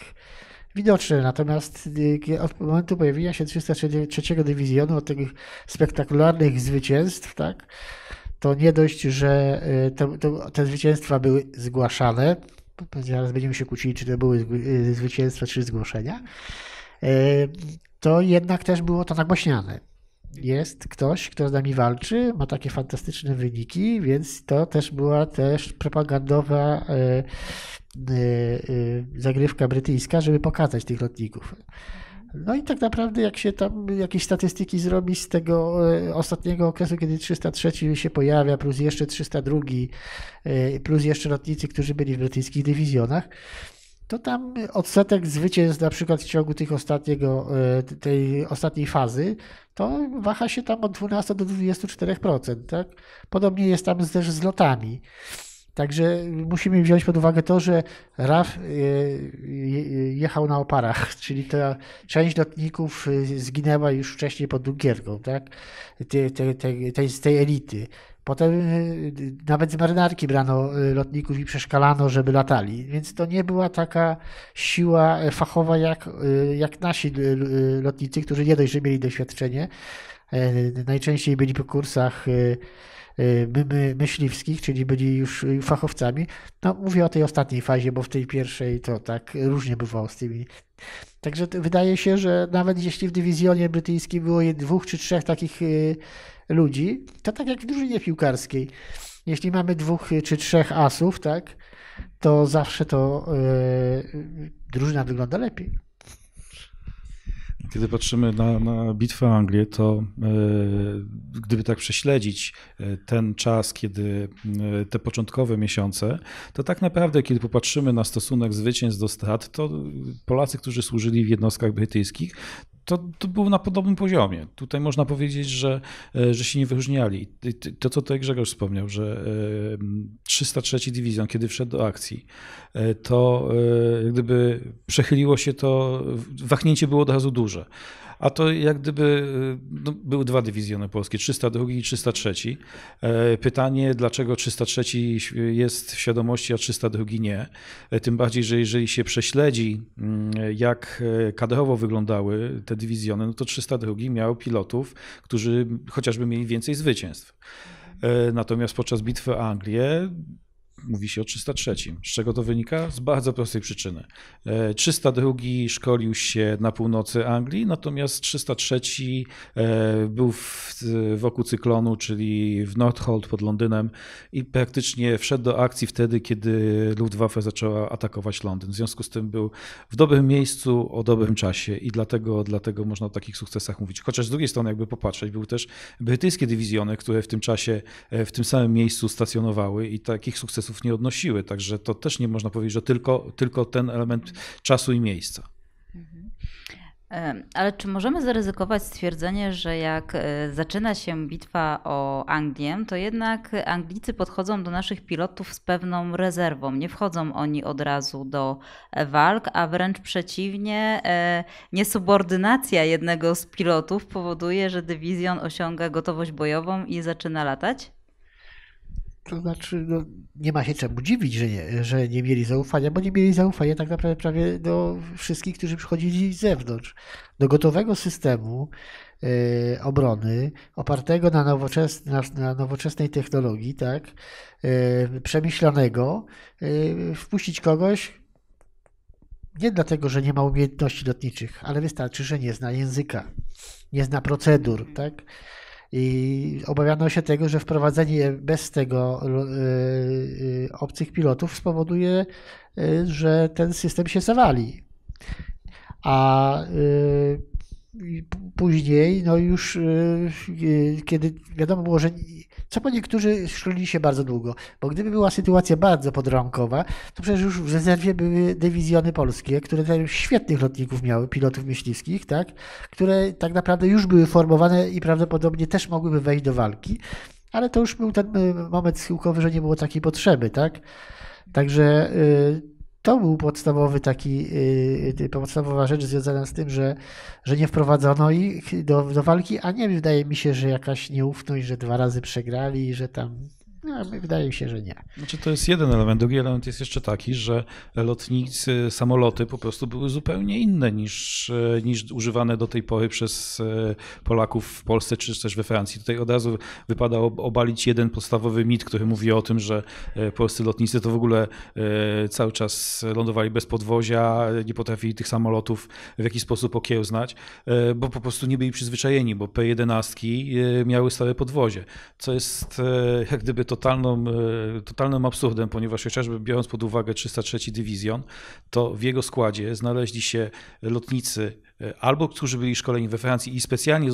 widoczne. Natomiast y, od momentu pojawienia się 303 Dywizjonu, od tych spektakularnych zwycięstw, tak, to nie dość, że y, te, te zwycięstwa były zgłaszane. Zaraz będziemy się kłócili, czy to były y, zwycięstwa, czy zgłoszenia. To jednak też było to nagłaśniane jest ktoś, kto z nami walczy, ma takie fantastyczne wyniki, więc to też była też propagandowa e, e, e, zagrywka brytyjska, żeby pokazać tych lotników. No i tak naprawdę, jak się tam jakieś statystyki zrobi z tego ostatniego okresu, kiedy 303 się pojawia, plus jeszcze 302, plus jeszcze lotnicy, którzy byli w brytyjskich dywizjonach, to tam odsetek zwycięstw na przykład w ciągu tych ostatniego, e, tej ostatniej fazy, to waha się tam od 12 do 24%. Tak? Podobnie jest tam też z lotami. Także musimy wziąć pod uwagę to, że RAF e, jechał na oparach, czyli ta część lotników e, zginęła już wcześniej pod Dungierką, tak? Te, te, te, tej, tej elity. Potem e, nawet z marynarki brano e, lotników i przeszkalano, żeby latali. Więc to nie była taka siła e, fachowa jak, jak nasi lotnicy, którzy nie dość, że mieli doświadczenie. Najczęściej byli po kursach myśliwskich, czyli byli już fachowcami. No, mówię o tej ostatniej fazie, bo w tej pierwszej to tak różnie bywało z tymi. Także wydaje się, że nawet jeśli w dywizjonie brytyjskim było dwóch czy trzech takich ludzi, to tak jak w drużynie piłkarskiej. Jeśli mamy dwóch y, czy trzech asów, tak, to zawsze to yy, drużyna wygląda lepiej. Kiedy patrzymy na, na bitwę Anglii, to yy, gdyby tak prześledzić y, ten czas, kiedy yy, te początkowe miesiące, to tak naprawdę, kiedy popatrzymy na stosunek zwycięstw do strat, to y, Polacy, którzy służyli w jednostkach brytyjskich, to, to było na podobnym poziomie. Tutaj można powiedzieć, że, e, że się nie wyróżniali. To, co tutaj Grzegorz wspomniał, że 303 e, Dywizjon, kiedy wszedł do akcji, e, to gdyby przechyliło się to, wahnięcie było od razu duże a to jak gdyby y, no, były dwa dywizjony polskie, 302 i 303. E, pytanie, dlaczego 303 jest w świadomości, a 302 nie. E, tym bardziej, że jeżeli się prześledzi, mm, jak e, kadrowo wyglądały te dywizjony, no to 302 miał pilotów, którzy chociażby mieli więcej zwycięstw. Natomiast podczas bitwy Anglię mówi się o 303. Z czego to wynika? Z bardzo prostej przyczyny. 302 e, szkolił się na północy Anglii, natomiast 303 e, był w, wokół cyklonu, czyli w Northolt pod Londynem i praktycznie wszedł do akcji wtedy, kiedy Luftwaffe zaczęła atakować Londyn. W związku z tym był w dobrym miejscu o dobrym czasie i dlatego, dlatego można o takich sukcesach mówić. Chociaż z drugiej strony, jakby popatrzeć, były też brytyjskie dywizjony, które w tym czasie e, w tym samym miejscu stacjonowały i takich sukcesów sukcesów nie odnosiły. Także to też nie można powiedzieć, że tylko, tylko ten element czasu i miejsca. Mhm. Ale czy możemy zaryzykować stwierdzenie, że jak e, zaczyna się bitwa o Anglię, to jednak Anglicy podchodzą do naszych pilotów z pewną rezerwą. Nie wchodzą oni od razu do e, walk, a wręcz przeciwnie, e, niesubordynacja jednego z pilotów powoduje, że dywizjon osiąga gotowość bojową i zaczyna latać? To znaczy, no, nie ma się czemu dziwić, że nie, że nie mieli zaufania, bo nie mieli zaufania tak naprawdę prawie do wszystkich, którzy przychodzili z zewnątrz. Do gotowego systemu y, obrony, opartego na, nowoczes, na, na nowoczesnej technologii, tak, y, przemyślanego, y, wpuścić kogoś, nie dlatego, że nie ma umiejętności lotniczych, ale wystarczy, że nie zna języka, nie zna procedur, tak i obawiano się tego, że wprowadzenie bez tego e, e, obcych pilotów spowoduje, e, że ten system się zawali. A później, no już y, y, kiedy wiadomo było, że co po niektórzy szkolili się bardzo długo, bo gdyby była sytuacja bardzo podrąkowa, to przecież już w rezerwie były dywizjony polskie, które tam świetnych lotników miały, pilotów myśliwskich, tak, które tak naprawdę już były formowane i prawdopodobnie też mogłyby wejść do walki, ale to już był ten y, moment schyłkowy, że nie było takiej potrzeby, tak. Także to był podstawowy taki, y, y, podstawowa rzecz związana z tym, że, że nie wprowadzono ich do, do walki, a nie wydaje mi się, że jakaś nieufność, że dwa razy przegrali, że tam no, wydaje mi się, że nie. Znaczy, to jest jeden element. Drugi element jest jeszcze taki, że lotnicy, samoloty po prostu były zupełnie inne niż, e, niż używane do tej pory przez e, Polaków w Polsce czy też we Francji. Tutaj od razu wypada obalić jeden podstawowy mit, który mówi o tym, że e, polscy lotnicy to w ogóle cały czas lądowali bez podwozia, nie potrafili tych samolotów w jakiś sposób okiełznać, bo po prostu nie byli przyzwyczajeni, bo P-11 miały stałe podwozie, co jest jak gdyby totalną, e, totalnym absurdem, ponieważ chociażby biorąc pod uwagę 303 Dywizjon, to w jego składzie znaleźli się lotnicy E, albo którzy byli szkoleni we Francji i specjalnie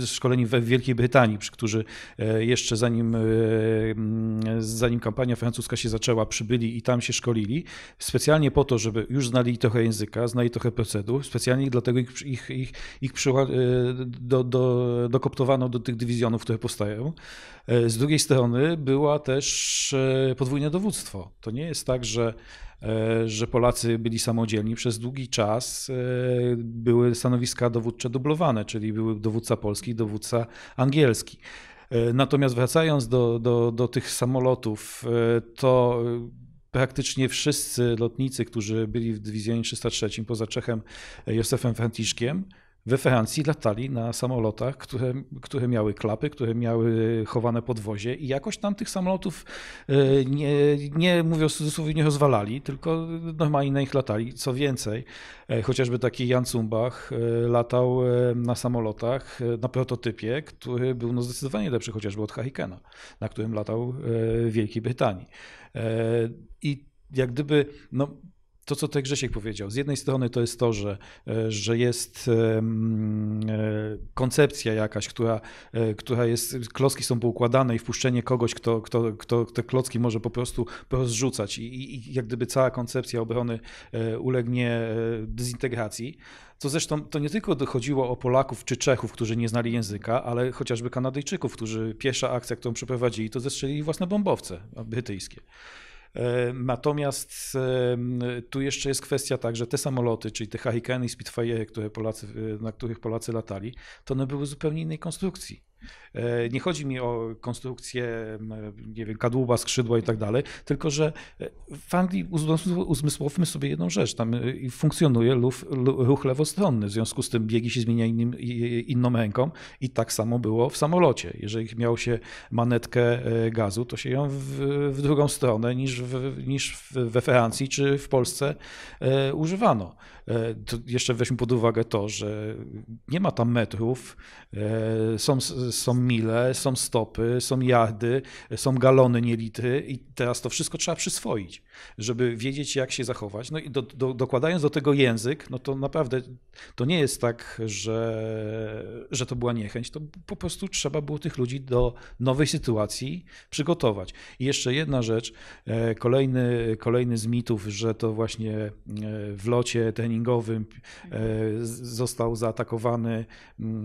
e, szkoleni w Wielkiej Brytanii, którzy e, jeszcze zanim, mm, zanim kampania francuska się zaczęła, przybyli i tam się szkolili, specjalnie po to, żeby już znali trochę języka, znali trochę procedur, specjalnie dlatego ich, ich, ich, ich do, do, dokoptowano do tych dywizjonów, które powstają. Z drugiej strony była też podwójne dowództwo. To nie jest tak, że E, że Polacy byli samodzielni. Przez długi czas e, były stanowiska dowódcze dublowane, czyli były dowódca polski i dowódca angielski. E, natomiast wracając do, do, do tych samolotów, to praktycznie wszyscy lotnicy, którzy byli w Dywizjonie 303, poza Czechem Józefem Franciszkiem, we Francji latali na samolotach, które, które miały klapy, które miały chowane podwozie i jakoś tam tych samolotów e, nie, nie mówiąc cudzysłowie, nie rozwalali, tylko normalnie na latali. Co więcej, e, chociażby taki Jan Zumbach e, latał na samolotach, na prototypie, który był no zdecydowanie lepszy chociażby od Hurricana, na którym latał w Wielkiej Brytanii. I jak gdyby, no to, co tutaj Grzesiek powiedział. Z jednej strony to jest to, że, e, że jest e, koncepcja jakaś, która, e, która jest, klocki są poukładane i wpuszczenie kogoś, kto, kto, kto te klocki może po prostu rozrzucać i, i jak gdyby cała koncepcja obrony ulegnie dezintegracji. To zresztą to nie tylko chodziło o Polaków czy Czechów, którzy nie znali języka, ale chociażby Kanadyjczyków, którzy pierwsza akcja, którą przeprowadzili, to zestrzelili własne bombowce brytyjskie. E, natomiast tu jeszcze jest kwestia tak, że te samoloty, czyli te Hurricane i Spitfire, które Polacy, na których Polacy latali, to one były zupełnie innej konstrukcji. E, nie chodzi mi o konstrukcję, nie wiem, kadłuba, skrzydła i tak dalej, tylko że e, w Anglii uzmysłowmy sobie jedną rzecz, tam e, funkcjonuje ruch, lewostronny, w związku z tym biegi się zmienia innym, inną ręką i tak samo było w samolocie. Jeżeli miał się manetkę gazu, to się ją w, w drugą stronę niż, w, niż we Francji czy w Polsce używano. E, to jeszcze weźmy pod uwagę to, że nie ma tam metrów, e, są, są mile, są stopy, są jardy, są galony nielity i teraz to wszystko trzeba przyswoić, żeby wiedzieć jak się zachować. No i do, do, dokładając do tego język, no to naprawdę to nie jest tak, że, że to była niechęć, to po prostu trzeba było tych ludzi do nowej sytuacji przygotować. I jeszcze jedna rzecz, e, kolejny, kolejny z mitów, że to właśnie w locie ten treningowym e, mhm. został zaatakowany mm,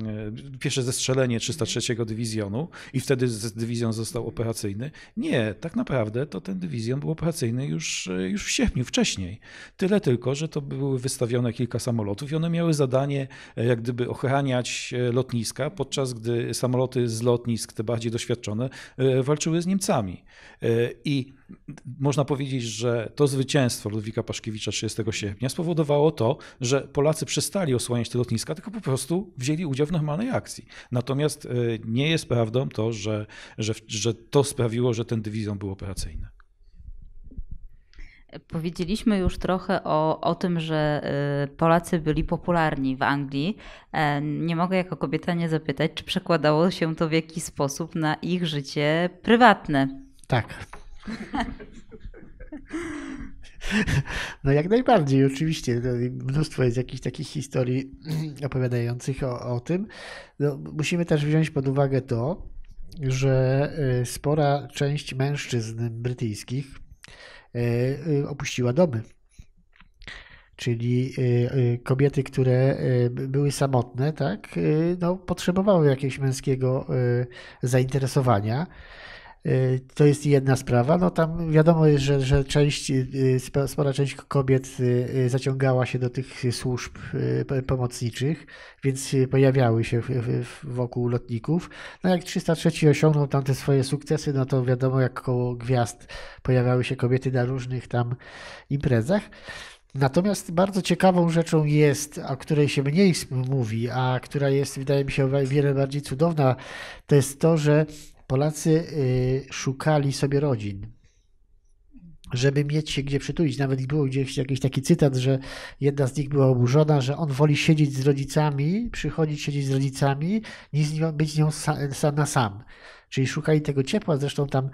e, pierwsze zestrzelenie 303 mhm. Dywizjonu i wtedy dywizjon został mhm. operacyjny. Nie, tak naprawdę to ten dywizjon był operacyjny już, e, już w sierpniu, wcześniej. Tyle tylko, że to były wystawione kilka samolotów i one miały zadanie jak gdyby ochraniać lotniska, podczas gdy samoloty z lotnisk, te bardziej doświadczone, walczyły z Niemcami. I można powiedzieć, że to zwycięstwo Ludwika Paszkiewicza 30 sierpnia spowodowało to, że Polacy przestali osłaniać te lotniska, tylko po prostu wzięli udział w normalnej akcji. Natomiast e, nie jest prawdą to, że, że, że to sprawiło, że ten dywizjon był operacyjny. Powiedzieliśmy już trochę o, o tym, że e, Polacy byli popularni w Anglii. E, nie mogę jako kobieta nie zapytać, czy przekładało się to w jakiś sposób na ich życie prywatne. Tak, no jak najbardziej, oczywiście. No mnóstwo jest jakichś takich historii opowiadających o, o tym. No, musimy też wziąć pod uwagę to, że y, spora część mężczyzn brytyjskich y, y, opuściła domy. Czyli kobiety, które były samotne, tak, no, potrzebowały jakiegoś męskiego zainteresowania. Y, to jest jedna sprawa. No tam wiadomo, że, że część, y, spora część kobiet y, zaciągała się do tych służb pomocniczych, więc pojawiały się wokół lotników. No jak 303 osiągnął tam te swoje sukcesy, no to wiadomo, jak koło gwiazd pojawiały się kobiety na różnych tam imprezach. Natomiast bardzo ciekawą rzeczą jest, o której się mniej mówi, a która jest, wydaje mi się, wiele bardziej cudowna, to jest to, że Polacy y, szukali sobie rodzin, żeby mieć się gdzie przytulić. Nawet był gdzieś jakiś taki cytat, że jedna z nich była oburzona, że on woli siedzieć z rodzicami, przychodzić siedzieć z rodzicami, niż być z nią sam na sam. Czyli szukali tego ciepła, zresztą tam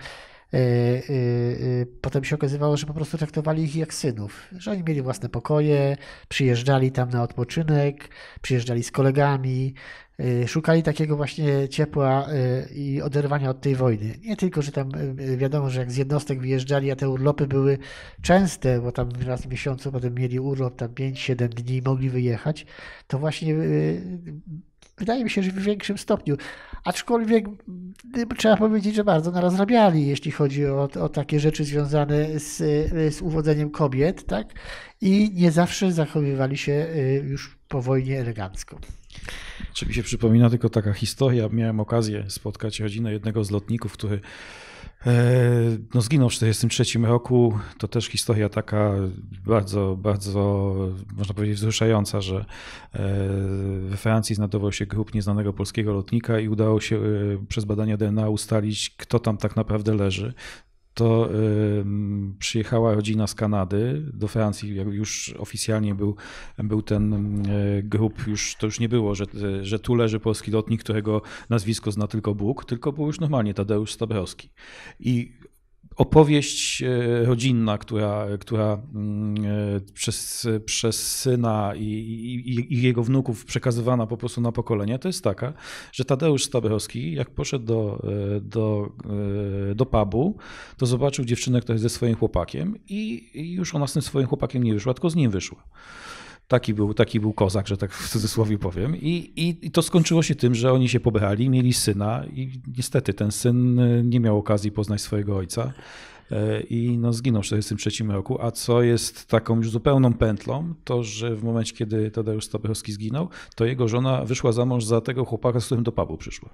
y, y, Potem się okazywało, że po prostu traktowali ich jak synów, że oni mieli własne pokoje, przyjeżdżali tam na odpoczynek, przyjeżdżali z kolegami, Y, szukali takiego właśnie ciepła y, i oderwania od tej wojny. Nie tylko, że tam y, wiadomo, że jak z jednostek wyjeżdżali, a te urlopy były częste, bo tam raz w miesiącu potem mieli urlop, tam 5-7 dni mogli wyjechać, to właśnie wydaje mi się, że w większym stopniu. Aczkolwiek trzeba powiedzieć, że bardzo rabiali, jeśli chodzi o, o takie rzeczy związane z, z uwodzeniem kobiet, tak? I nie zawsze zachowywali się już po wojnie elegancko. Czy mi się przypomina tylko taka historia? Miałem okazję spotkać rodzinę jednego z lotników, który e, no, zginął w 1943 roku. To też historia taka bardzo, bardzo, można powiedzieć, wzruszająca, że e, we Francji znajdował się grup nieznanego polskiego lotnika i udało się e, przez badania DNA ustalić, kto tam tak naprawdę leży to przyjechała rodzina z Kanady do Francji, jak już oficjalnie był, był ten grup, już, to już nie było, że, że tu leży polski lotnik, którego nazwisko zna tylko Bóg, tylko był już normalnie Tadeusz Stabrowski. I opowieść e, rodzinna, która, która mm, e, przez, przez syna i, i, i, jego wnuków przekazywana po prostu na pokolenia, to jest taka, że Tadeusz Stabrowski, jak poszedł do, e, do, do pubu, to zobaczył dziewczynę, która jest ze swoim chłopakiem i już ona z tym swoim chłopakiem nie wyszła, tylko z nim wyszła. Taki był, taki był kozak, że tak w cudzysłowie powiem. I, i, I to skończyło się tym, że oni się pobrali, mieli syna i niestety ten syn e, nie miał okazji poznać swojego ojca e, i no, zginął w 1943 roku. A co jest taką już zupełną pętlą, to że w momencie, kiedy Tadeusz Stopychowski zginął, to jego żona wyszła za mąż za tego chłopaka, z którym do pubu przyszła.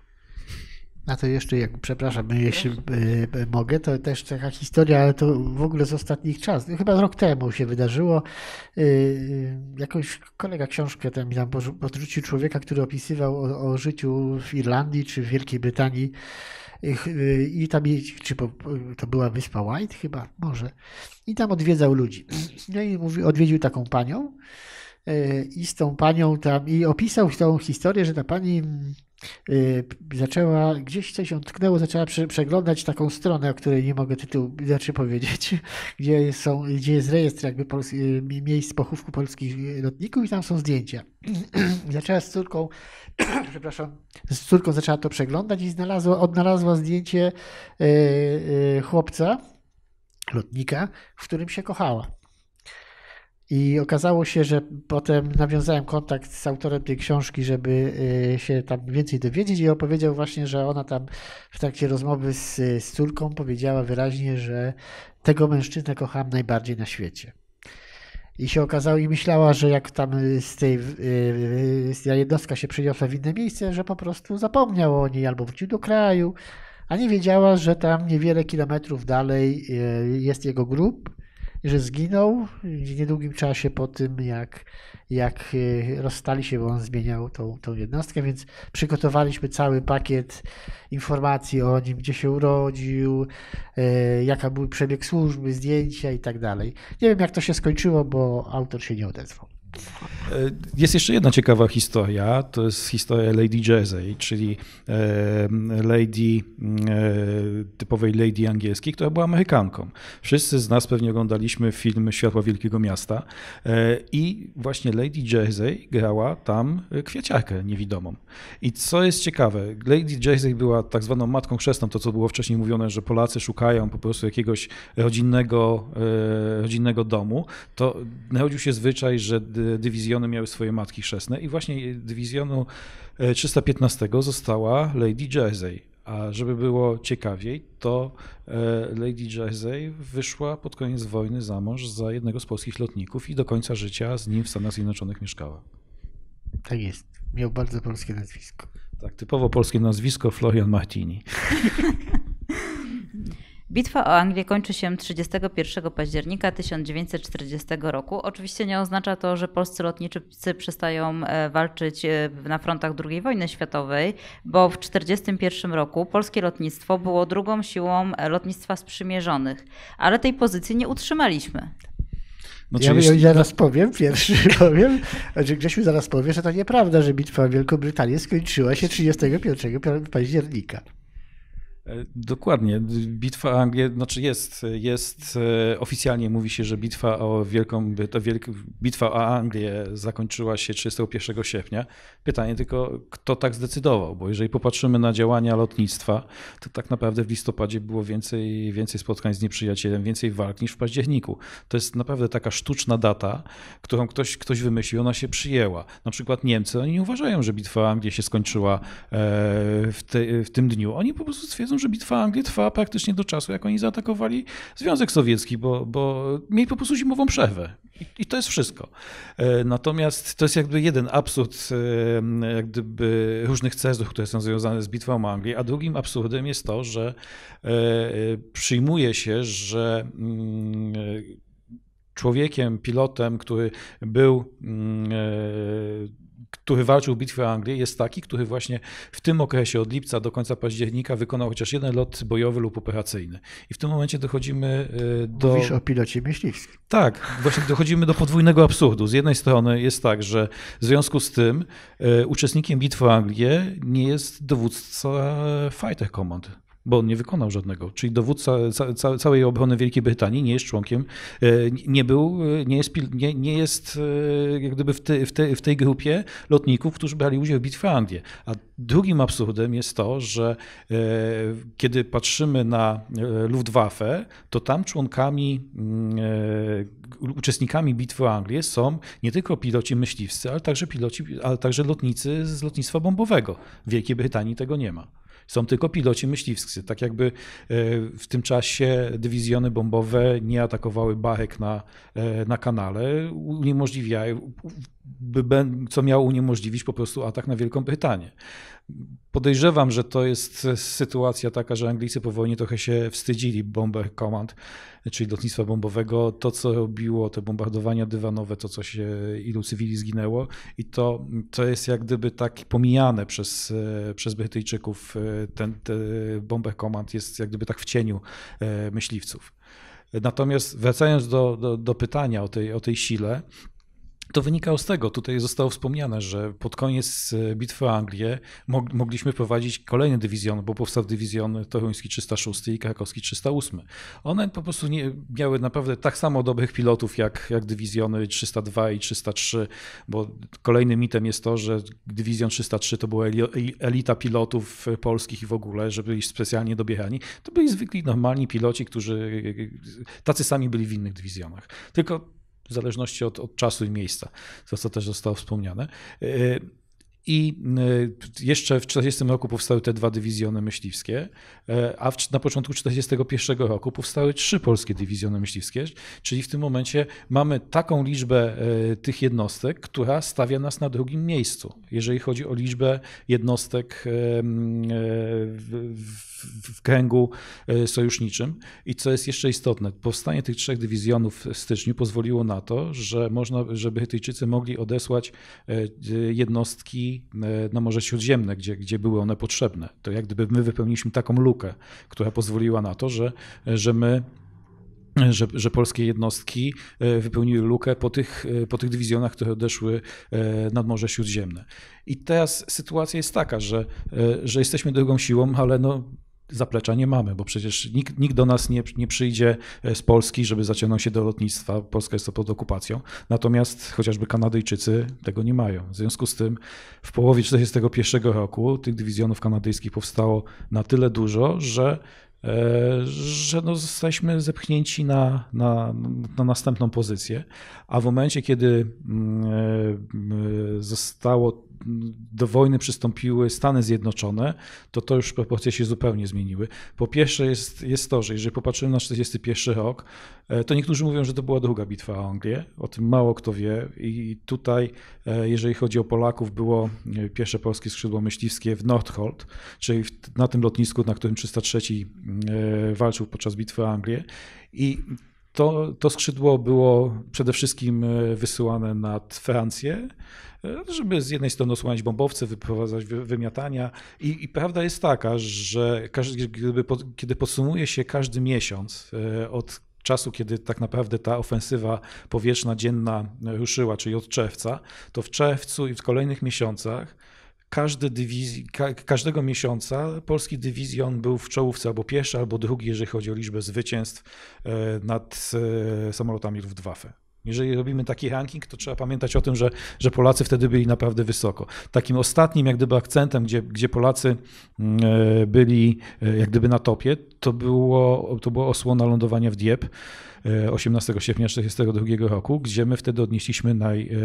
A to jeszcze, jak, przepraszam, jeśli e, mogę, to też taka historia, ale to w ogóle z ostatnich czasów, no, chyba rok temu się wydarzyło. E, jakoś kolega książkę tam mi tam podrzucił człowieka, który opisywał o, o życiu w Irlandii czy w Wielkiej Brytanii e, i tam, czy to była wyspa White chyba, może, i tam odwiedzał ludzi. No i mówi, odwiedził taką panią i z tą panią tam, i opisał tą historię, że ta pani Y, zaczęła, gdzieś coś się tknęło, zaczęła przeglądać taką stronę, o której nie mogę tytułu znaczy powiedzieć, gdzie, są, gdzie jest rejestr jakby Pols- y, miejsc pochówku polskich y, lotników i tam są zdjęcia. zaczęła z córką, przepraszam, z córką zaczęła to przeglądać i znalazła, odnalazła zdjęcie chłopca, lotnika, w którym się kochała. I okazało się, że potem nawiązałem kontakt z autorem tej książki, żeby e, się tam więcej dowiedzieć, i opowiedział właśnie, że ona tam w trakcie rozmowy z, z córką powiedziała wyraźnie, że tego mężczyznę kocham najbardziej na świecie. I się okazało, i myślała, że jak tam z tej e, e, z jednostka się przeniosła w inne miejsce, że po prostu zapomniał o niej albo wrócił do kraju, a nie wiedziała, że tam niewiele kilometrów dalej jest jego grób że zginął w niedługim czasie po tym, jak, jak e, rozstali się, bo on zmieniał tą, tą jednostkę, więc przygotowaliśmy cały pakiet informacji o nim, gdzie się urodził, e, jaka był przebieg służby, zdjęcia i tak dalej. Nie wiem, jak to się skończyło, bo autor się nie odezwał. E, jest jeszcze jedna ciekawa historia, to jest historia Lady Jersey, czyli e, lady, e, typowej lady angielskiej, która była Amerykanką. Wszyscy z nas pewnie oglądaliśmy film Światła Wielkiego Miasta i właśnie Lady Jersey grała tam kwieciarkę niewidomą. I co jest ciekawe, Lady Jersey była tak zwaną matką chrzestną, to co było wcześniej mówione, że Polacy szukają po prostu jakiegoś rodzinnego, rodzinnego domu, to narodził się zwyczaj, że dywizjony miały swoje matki chrzestne i właśnie dywizjonu 315 e, została Lady Jersey. A żeby było ciekawiej, to e, Lady Jersey wyszła pod koniec wojny za mąż za jednego z polskich lotników i do końca życia z nim w Stanach Zjednoczonych mieszkała. Tak jest. Miał bardzo polskie nazwisko. Tak, typowo polskie nazwisko Florian Martini. Bitwa o Anglię kończy się 31 października 1940 roku. Oczywiście nie oznacza to, że polscy lotniczycy przestają e, walczyć e, na frontach II wojny światowej, bo w 1941 roku polskie lotnictwo było drugą siłą e, lotnictwa sprzymierzonych, ale tej pozycji nie utrzymaliśmy. No, ja, jest... ja zaraz powiem, pierwszy powiem, że znaczy Grzesiu zaraz powie, że to nieprawda, że bitwa o Wielką Brytanię skończyła się 31 października. E, dokładnie. Bitwa Anglii, znaczy jest, jest e, oficjalnie mówi się, że bitwa o Wielką, to wielk, bitwa o Anglię zakończyła się 31 sierpnia. Pytanie tylko, kto tak zdecydował, bo jeżeli popatrzymy na działania lotnictwa, to tak naprawdę w listopadzie było więcej, więcej spotkań z nieprzyjacielem, więcej walk niż w październiku. To jest naprawdę taka sztuczna data, którą ktoś, ktoś wymyślił, ona się przyjęła. Na przykład Niemcy, oni nie uważają, że bitwa Anglii się skończyła e, w, te, w tym dniu. Oni po prostu stwierdzą, że bitwa Anglii trwała praktycznie do czasu, jak oni zaatakowali Związek Sowiecki, bo, bo mieli po prostu zimową przerwę. I, I to jest wszystko. E, natomiast to jest jakby jeden absurd e, jak gdyby różnych cezów, które są związane z bitwą Anglii, a drugim absurdem jest to, że e, przyjmuje się, że mm, człowiekiem, pilotem, który był mm, który walczył w bitwie o Anglię, jest taki, który właśnie w tym okresie od lipca do końca października wykonał chociaż jeden lot bojowy lub operacyjny. I w tym momencie dochodzimy e, do. Mówisz o pilocie myśliwskim. Tak, właśnie dochodzimy do podwójnego absurdu. Z jednej strony jest tak, że w związku z tym e, uczestnikiem bitwy o Anglię nie jest dowódca Fighter Command bo on nie wykonał żadnego. Czyli dowódca całej obrony Wielkiej Brytanii nie jest członkiem, e, nie był, e, nie jest, nie, nie jest e, jak gdyby w, te, w, te, w tej grupie lotników, którzy brali udział w bitwie Andie. A drugim absurdem jest to, że kiedy patrzymy na Luftwaffe, to tam członkami mm, uczestnikami bitwy o Anglię są nie tylko piloci myśliwscy, ale także piloci, ale także lotnicy z lotnictwa bombowego. W Wielkiej Brytanii tego nie ma. Są tylko piloci myśliwscy. Tak jakby e, w tym czasie dywizjony bombowe nie atakowały bachek na, e, na kanale, uniemożliwiają, by, co miało uniemożliwić po prostu atak na Wielką Brytanię. Podejrzewam, że to jest sytuacja taka, że Anglicy po wojnie trochę się wstydzili Bomber Command, czyli lotnictwa bombowego, to co robiło, te bombardowania dywanowe, to co się ilu cywili zginęło i to, to jest jak gdyby tak pomijane przez, przez Brytyjczyków, ten, ten Bomber Command jest jak gdyby tak w cieniu e, myśliwców. Natomiast wracając do, do, do pytania o tej, o tej sile, to wynikało z tego, tutaj zostało wspomniane, że pod koniec e, bitwy o Anglię mogliśmy prowadzić kolejny dywizjon, bo powstał dywizjon toruński 306 i krakowski 308. One po prostu nie, miały naprawdę tak samo dobrych pilotów jak, jak dywizjony 302 i 303, bo kolejnym mitem jest to, że dywizjon 303 to była elita pilotów e, polskich i w ogóle, że byli specjalnie dobierani. To byli zwykli normalni piloci, którzy e, tacy sami byli w innych dywizjonach. Tylko w zależności od, od czasu i miejsca, za co też zostało wspomniane. Y, i e, jeszcze w 40 roku powstały te dwa dywizjony myśliwskie, e, a na początku 1941 roku powstały trzy polskie dywizjony myśliwskie, czyli w tym momencie mamy taką liczbę e, tych jednostek, która stawia nas na drugim miejscu, jeżeli chodzi o liczbę jednostek w, kręgu sojuszniczym. I co jest jeszcze istotne, powstanie tych trzech dywizjonów w styczniu pozwoliło na to, że można, żeby Brytyjczycy mogli odesłać jednostki E, na Morze Śródziemne, gdzie, gdzie były one potrzebne. To jak gdyby my wypełniliśmy taką lukę, która pozwoliła na to, że, że my że, że, polskie jednostki e, wypełniły lukę po tych, e, po tych dywizjonach, które odeszły nad Morze Śródziemne. I teraz sytuacja jest taka, że, że jesteśmy drugą siłą, ale no, zaplecza nie mamy, bo przecież nikt, nikt do nas nie, nie przyjdzie e, z Polski, żeby zaciągnąć się do lotnictwa. Polska jest to pod okupacją. Natomiast chociażby Kanadyjczycy tego nie mają. W związku z tym w połowie 1941 roku tych dywizjonów kanadyjskich powstało na tyle dużo, że e, że no zostaliśmy zepchnięci na, na, na, następną pozycję, a w momencie, kiedy mm, e, zostało do wojny przystąpiły Stany Zjednoczone, to to już proporcje się zupełnie zmieniły. Po pierwsze jest, jest to, że jeżeli popatrzymy na 1941 rok, e, to niektórzy mówią, że to była druga bitwa o Anglię, o tym mało kto wie i tutaj, e, jeżeli chodzi o Polaków, było e, pierwsze polskie skrzydło myśliwskie w Northolt, czyli na tym lotnisku, na którym 303 walczył podczas bitwy o Anglię i to, to skrzydło było przede wszystkim e, wysyłane nad Francję, e, żeby z jednej strony osłaniać bombowce, wyprowadzać wymiatania. I, I, prawda jest taka, że każdy, kiedy podsumuje się każdy miesiąc e, od czasu, kiedy tak naprawdę ta ofensywa powietrzna dzienna ruszyła, czyli od czerwca, to w czerwcu i w kolejnych miesiącach każdy dywizji, ka, każdego miesiąca polski dywizjon był w czołówce albo pierwszy, albo drugi, jeżeli chodzi o liczbę zwycięstw e, nad e, samolotami Luftwaffe. Jeżeli robimy taki ranking, to trzeba pamiętać o tym, że, że Polacy wtedy byli naprawdę wysoko. Takim ostatnim, jak gdyby, akcentem, gdzie, gdzie Polacy mm, e, byli, jak gdyby, na topie, to, było, to była osłona lądowania w Dieppe 18 e, sierpnia 1942 roku, gdzie my wtedy odnieśliśmy naj, e,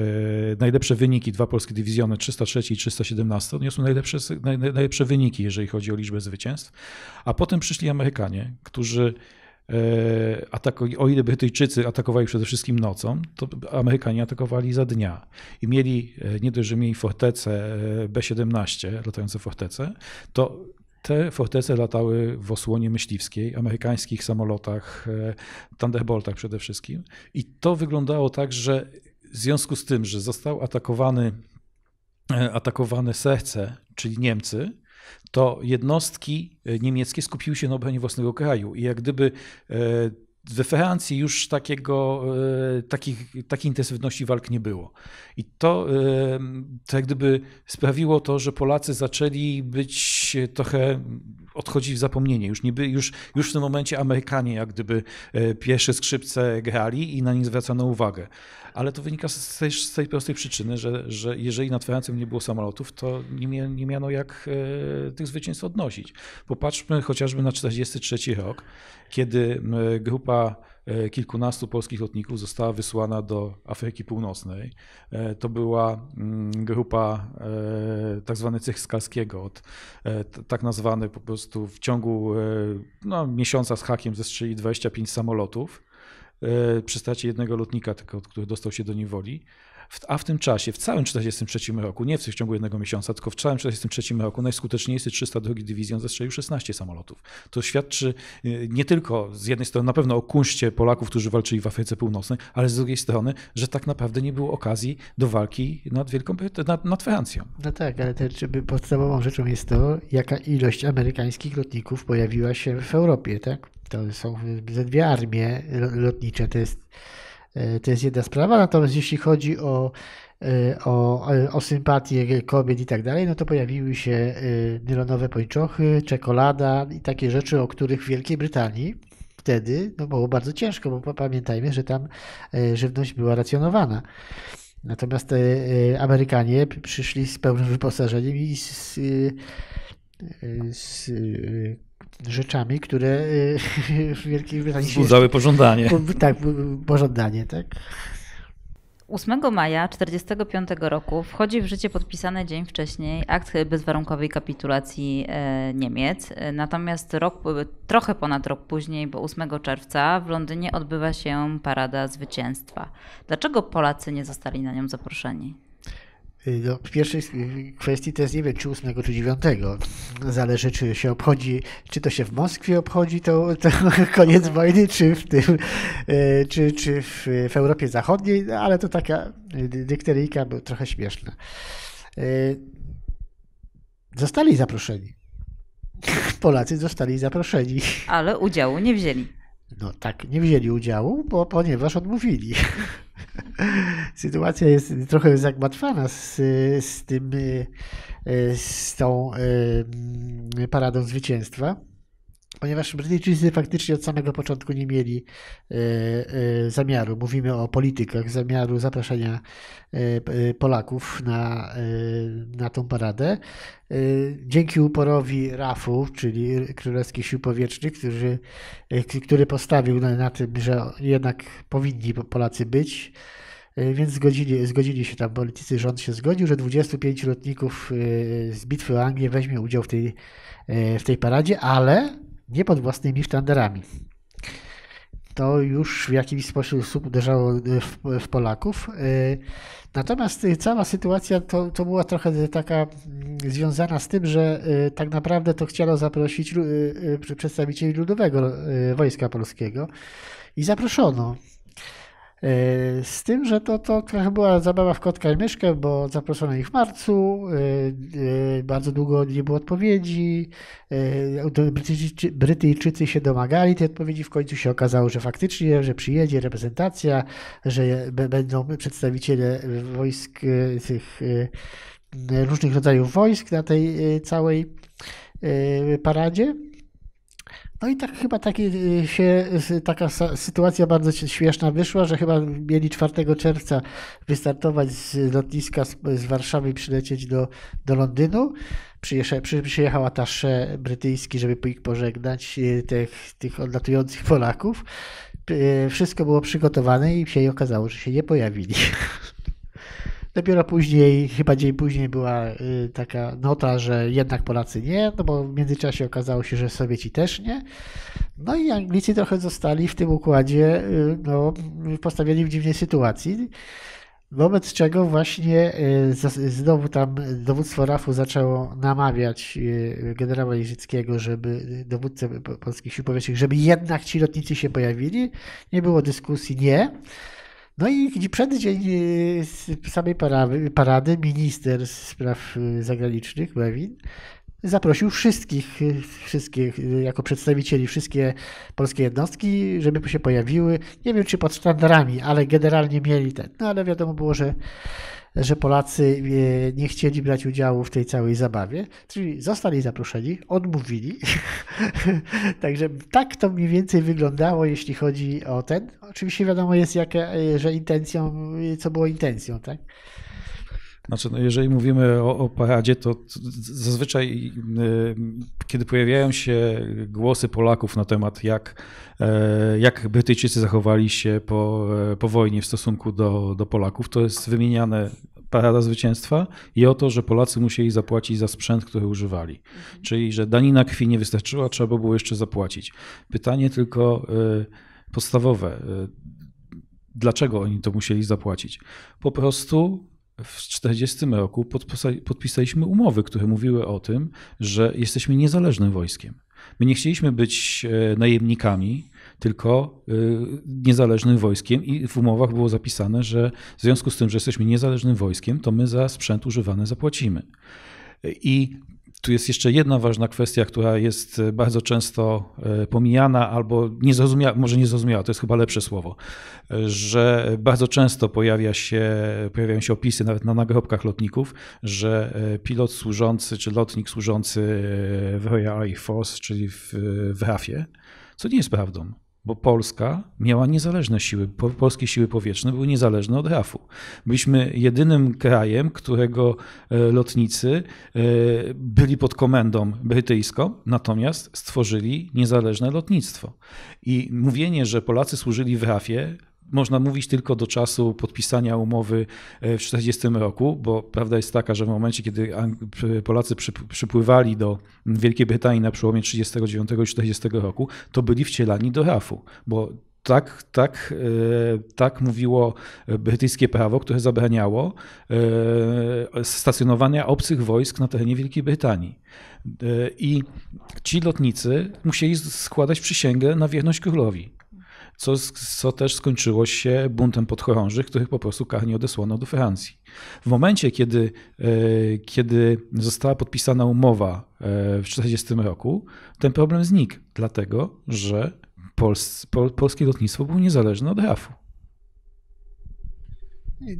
najlepsze wyniki. Dwa polskie dywizjony, 303 i 317, odniosły najlepsze, naj, najlepsze wyniki, jeżeli chodzi o liczbę zwycięstw. A potem przyszli Amerykanie, którzy e, ataku, o ile Brytyjczycy atakowali przede wszystkim nocą, to Amerykanie atakowali za dnia. I mieli, nie dość, że mieli fortece B-17, latające fortece, to te fortece latały w osłonie myśliwskiej, amerykańskich samolotach, e, Thunderboltach przede wszystkim. I to wyglądało tak, że w związku z tym, że został atakowany, e, atakowane serce, czyli Niemcy, to jednostki e, niemieckie skupiły się na obronie własnego kraju. I jak gdyby we Francji już takiego, e, takich, takiej intensywności walk nie było. I to, e, to jak gdyby sprawiło to, że Polacy zaczęli być trochę odchodzi w zapomnienie. Już, niby, już, już w tym momencie Amerykanie jak gdyby e, pierwsze skrzypce grali i na nich zwracano uwagę. Ale to wynika z tej, z tej prostej przyczyny, że, że jeżeli nad Francją nie było samolotów, to nie, nie miano jak e, tych zwycięstw odnosić. Popatrzmy chociażby na 1943 rok, kiedy grupa E, kilkunastu polskich lotników została wysłana do Afryki Północnej. E, to była mm, grupa e, tak zwany cech skalskiego, od, tak nazwany po prostu w ciągu no, miesiąca z hakiem zestrzeli 25 samolotów przy stracie jednego lotnika, tylko, który dostał się do niewoli, a w tym czasie, w całym 1943 roku, nie w ciągu jednego miesiąca, tylko w całym 1943 roku najskuteczniejszy 302 Dywizjon zestrzelił 16 samolotów. To świadczy y, nie tylko z jednej strony na pewno o kunście Polaków, którzy walczyli w Afryce Północnej, ale z drugiej strony, że tak naprawdę nie było okazji do walki nad Wielką nad, nad Francją. No tak, ale te, podstawową rzeczą jest to, jaka ilość amerykańskich lotników pojawiła się w Europie, tak? To są ze dwie armie lotnicze, to jest E, to jest jedna sprawa, natomiast jeśli chodzi o, e, o, e, o sympatię kobiet i tak dalej, no to pojawiły się nylonowe pończochy, czekolada i takie rzeczy, o których w Wielkiej Brytanii wtedy no, było bardzo ciężko, bo pamiętajmy, że tam żywność była racjonowana. Natomiast Amerykanie przyszli z pełnym wyposażeniem i z, z, z rzeczami, które y, w Wielkiej Brytanii wzbudzały tak, pożądanie. Tak, pożądanie, tak. 8 maja 1945 roku wchodzi w życie podpisany dzień wcześniej akt bezwarunkowej kapitulacji e, Niemiec. E, natomiast rok, e, trochę ponad rok później, bo 8 czerwca, w Londynie odbywa się Parada Zwycięstwa. Dlaczego Polacy nie zostali na nią zaproszeni? Y, no, w pierwszej y, kwestii to jest nie wiem, czy 8 czy 9. Zależy, czy się obchodzi, czy to się w Moskwie obchodzi, to, to koniec wojny, czy w tym, y, czy, czy w, w Europie Zachodniej, no, ale to taka dykteryjka była trochę śmieszna. Zostali zaproszeni. Polacy zostali zaproszeni. Ale udziału nie wzięli. No tak, nie wzięli udziału, bo ponieważ odmówili. Sytuacja jest trochę zagmatwana z, z tym, e, z tą e, paradą zwycięstwa ponieważ Brytyjczycy faktycznie od samego początku nie mieli e, e, zamiaru, mówimy o politykach, zamiaru zapraszania e, Polaków na, na tą paradę. Dzięki uporowi RAF-u, czyli Królewskich Sił Powietrznych, który, który postawił na, na tym, że jednak powinni Polacy być, więc zgodzili, zgodzili się tam politycy, rząd się zgodził, że 25 lotników z bitwy o Anglię weźmie udział w tej, w tej paradzie, ale nie pod własnymi sztandarami. To już w jakiś sposób uderzało e, w, w Polaków. E, natomiast e, cała sytuacja to, to była trochę taka mm, związana z tym, że tak naprawdę to chciano zaprosić przedstawicieli Ludowego Wojska Polskiego i zaproszono. E, z tym, że to, to trochę była zabawa w kotka i myszkę, bo zaproszono ich w marcu, e, e, bardzo długo nie było odpowiedzi, Brytyjczycy, się domagali tej odpowiedzi, w końcu się okazało, że faktycznie, że przyjedzie reprezentacja, że będą przedstawiciele wojsk tych różnych rodzajów wojsk na tej całej paradzie. No i tak chyba taki y, się, taka sytuacja bardzo śmieszna wyszła, że chyba mieli 4 czerwca wystartować z lotniska z, Warszawy i przylecieć do, do Londynu. Przyjecha, przyjechał atasze brytyjski, żeby ich pożegnać, y, tych, tych odlatujących Polaków. Y, wszystko było przygotowane i się okazało, że się nie pojawili. Dopiero później, chyba dzień później była y, taka nota, że jednak Polacy nie, no bo w międzyczasie okazało się, że Sowieci też nie. No i Anglicy trochę zostali w tym układzie y, no, postawieni w dziwnej sytuacji. Wobec czego właśnie y, znowu tam dowództwo RAF-u zaczęło namawiać generała Jeżyckiego, żeby dowódcę polskich sił powietrznych, żeby jednak ci lotnicy się pojawili. Nie było dyskusji, nie. No i przeddzień e, samej parady, minister spraw e, zagranicznych, Lewin, zaprosił wszystkich, e, wszystkich jako przedstawicieli, wszystkie polskie jednostki, żeby się pojawiły. Nie wiem, czy pod sztandarami, ale generalnie mieli ten. No ale wiadomo było, że że Polacy e, nie chcieli brać udziału w tej całej zabawie, czyli zostali zaproszeni, odmówili. Także tak to mniej więcej wyglądało, jeśli chodzi o ten. Oczywiście wiadomo jest, jakie, że intencją, e, co było intencją, tak? Znaczy, no jeżeli mówimy o, o paradzie, to zazwyczaj, y, kiedy pojawiają się głosy Polaków na temat, jak, e, jak Brytyjczycy zachowali się po, e, po wojnie w stosunku do, do Polaków, to jest wymieniane parada zwycięstwa i o to, że Polacy musieli zapłacić za sprzęt, który używali. Mhm. Czyli, że danina krwi nie wystarczyła, trzeba było jeszcze zapłacić. Pytanie tylko e, podstawowe. Dlaczego oni to musieli zapłacić? Po prostu w 1940 roku podpisaliśmy umowy, które mówiły o tym, że jesteśmy niezależnym wojskiem. My nie chcieliśmy być e, najemnikami, tylko e, niezależnym wojskiem, i w umowach było zapisane, że w związku z tym, że jesteśmy niezależnym wojskiem, to my za sprzęt używany zapłacimy. I tu jest jeszcze jedna ważna kwestia, która jest e, bardzo często e, pomijana albo niezrozumiała, może niezrozumiała, to jest chyba lepsze słowo, e, że bardzo często pojawia się, pojawiają się opisy nawet na nagrobkach lotników, że pilot służący czy lotnik służący w Royal Air Force, czyli w, w RAF-ie, co nie jest prawdą bo Polska miała niezależne siły, polskie siły powietrzne były niezależne od RAF-u. Byliśmy jedynym krajem, którego e, lotnicy e, byli pod komendą brytyjską, natomiast stworzyli niezależne lotnictwo. I mówienie, że Polacy służyli w RAF-ie można mówić tylko do czasu podpisania umowy e, w 40 roku, bo prawda jest taka, że w momencie, kiedy Polacy przypływali do Wielkiej Brytanii na przełomie 39 i 40 roku, to byli wcielani do RAF-u, bo tak, tak, e, tak mówiło brytyjskie prawo, które zabraniało e, stacjonowania obcych wojsk na terenie Wielkiej Brytanii. I ci lotnicy musieli składać przysięgę na wierność królowi co, co też skończyło się buntem podchorążych, których po prostu karnie odesłano do Francji. W momencie, kiedy, e, kiedy została podpisana umowa e, w 1940 roku, ten problem znikł, dlatego że Pols, pol, polskie lotnictwo było niezależne od RAF-u.